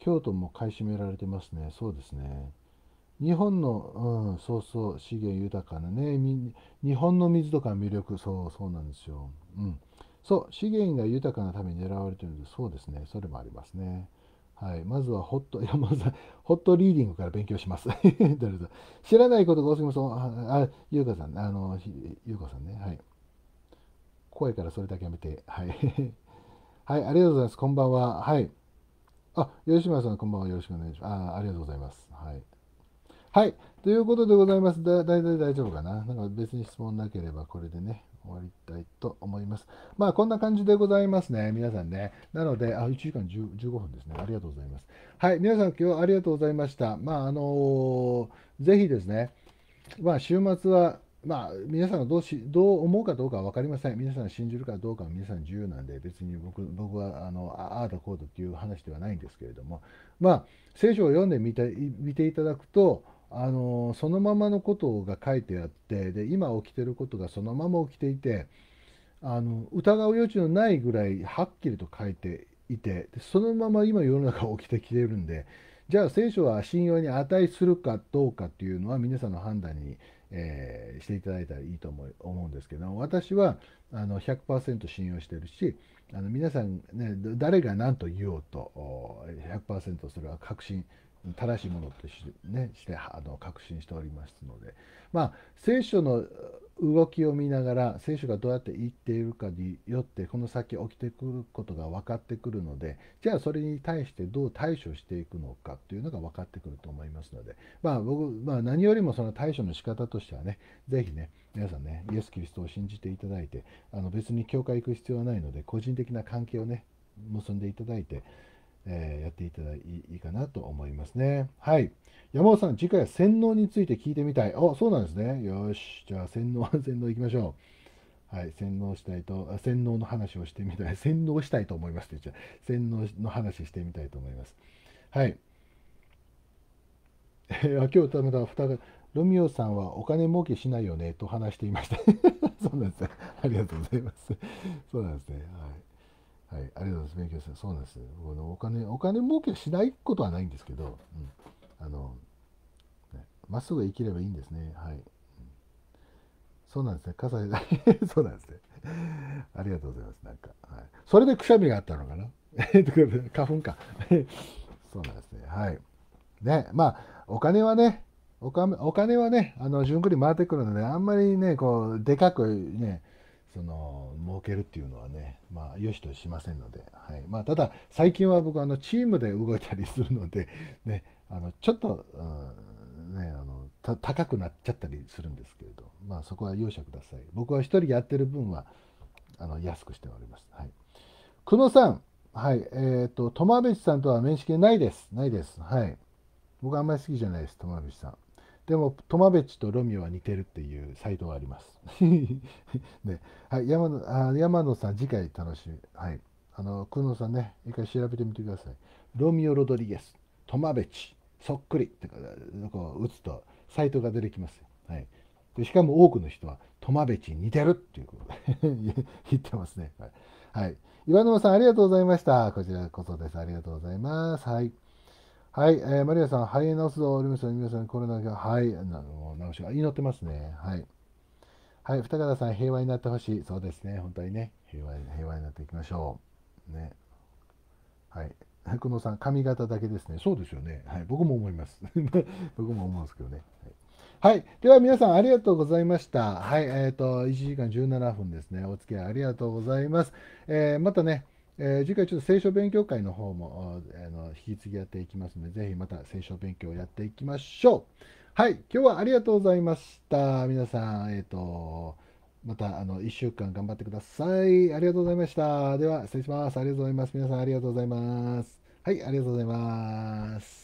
京都も買い占められてますねそうですね日本の、うん、そうそう資源豊かなね日本の水とか魅力そうそうなんですよ、うん、そう資源が豊かなために狙われてるんでそうですねそれもありますねはい、まずはホット、い や、まずホットリーディングから勉強します。知らないことが多すぎます。あ、ゆうかさん、あの、ゆうかさんね、はい。怖いからそれだけやめて、はい。はい、ありがとうございます。こんばんは。はい。あ、吉村さん、こんばんは。よろしくお願いします。あありがとうございます。はい。はい。ということでございます。だ、だいたい大丈夫かな。なんか別に質問なければこれでね、終わりたいと思います。まあ、こんな感じでございますね。皆さんね。なので、あ、1時間15分ですね。ありがとうございます。はい。皆さん、今日はありがとうございました。まあ、あのー、ぜひですね、まあ、週末はまあ、皆さんどうしどう思うかどうかは分かりません。皆さん信じるかどうかは皆さん自由なんで、別に僕僕はあのああだこうだっていう話ではないんですけれども、まあ、聖書を読んでみて見ていただくと、あのそのままのことが書いてあってで、今起きてることがそのまま起きていて、あの疑う余地のないぐらいはっきりと書いていてで、そのまま今世の中起きてきてるんで、じゃあ聖書は信用に値するかどうかっていうのは皆さんの判断にえー、していただいたらいいと思思うんですけど私はあの100%信用してるしあの皆さん、ね、誰が何と言おうと100%それは確信正しいものとして,、ね、してあの確信しておりますのでまあ聖書の動きを見ながら選手がどうやって言っているかによってこの先起きてくることが分かってくるのでじゃあそれに対してどう対処していくのかというのが分かってくると思いますのでまあ僕、まあ、何よりもその対処の仕方としてはね是非ね皆さんねイエス・キリストを信じていただいてあの別に教会行く必要はないので個人的な関係をね結んでいただいて、えー、やっていただいいかなと思いますね。はい山尾さん、次回は洗脳について聞いてみたい。あ、そうなんですね。よし。じゃあ、洗脳、洗脳行きましょう。はい。洗脳したいと、洗脳の話をしてみたい。洗脳したいと思いますって言っちゃう。洗脳の話してみたいと思います。はい。えー、今日たまたが、ロミオさんはお金儲けしないよねと話していました。そうなんですね。ありがとうございます。そうなんですね。はい。はい、ありがとうございます。勉強して、そうなんです。このお金、お金儲けしないことはないんですけど、うん、あの、まっすぐ生きればいいんですね。はい。そうなんですね。傘、そうなんですね。ありがとうございます。なんか、はい。それでくしゃみがあったのかな 花粉か。そうなんですね。はい。ね、まあ、お金はね、お金お金はね、あの、んくり回ってくるので、あんまりね、こう、でかくね、その、儲けるっていうのはね、まあ、よしとしませんので、はい。まあ、ただ、最近は僕、あの、チームで動いたりするので、ね、あの、ちょっと、うんね、あの高くなっちゃったりするんですけれど、まあ、そこは容赦ください。僕は1人やってる分はあの安くしております。はい、久野さん、はい、えっ、ー、と、友部さんとは面識ないです。ないです。はい。僕あんまり好きじゃないです、友部さん。でも、トマベとロミオは似てるっていうサイトがあります。ね、はい、山野あ山野さん、次回楽しみ。はい。あの、久野さんね、一回調べてみてください。ロミオ・ロドリゲス、トマベそっくりってこう打つとサイトが出てきますよ。はい、でしかも多くの人は「トマベチに似てる」っていうことで言ってますね。はい、はい、岩沼さんありがとうございました。こちらこそです。ありがとうございます。はい。はい、えー、マリアさん、肺炎治すぞ、オリムさん、皆さん、コロナが、はい、あの、治しが、祈ってますね。はい。はい、二方さん、平和になってほしい。そうですね、本当にね、平和、平和になっていきましょう。ね。はい。久野さん、髪型だけですね。そうですよね。はい、僕も思います。僕も思うんですけどね。はい、はい、では皆さんありがとうございました。はい、えっ、ー、と、1時間17分ですね。お付き合いありがとうございます。えー、またね、えー、次回ちょっと聖書勉強会の方もあの引き継ぎやっていきますので、ぜひまた聖書勉強をやっていきましょう。はい、今日はありがとうございました。皆さん、えっ、と、またあの1週間頑張ってください。ありがとうございました。では、失礼します。ありがとうございます。皆さんありがとうございます。はい、ありがとうございます。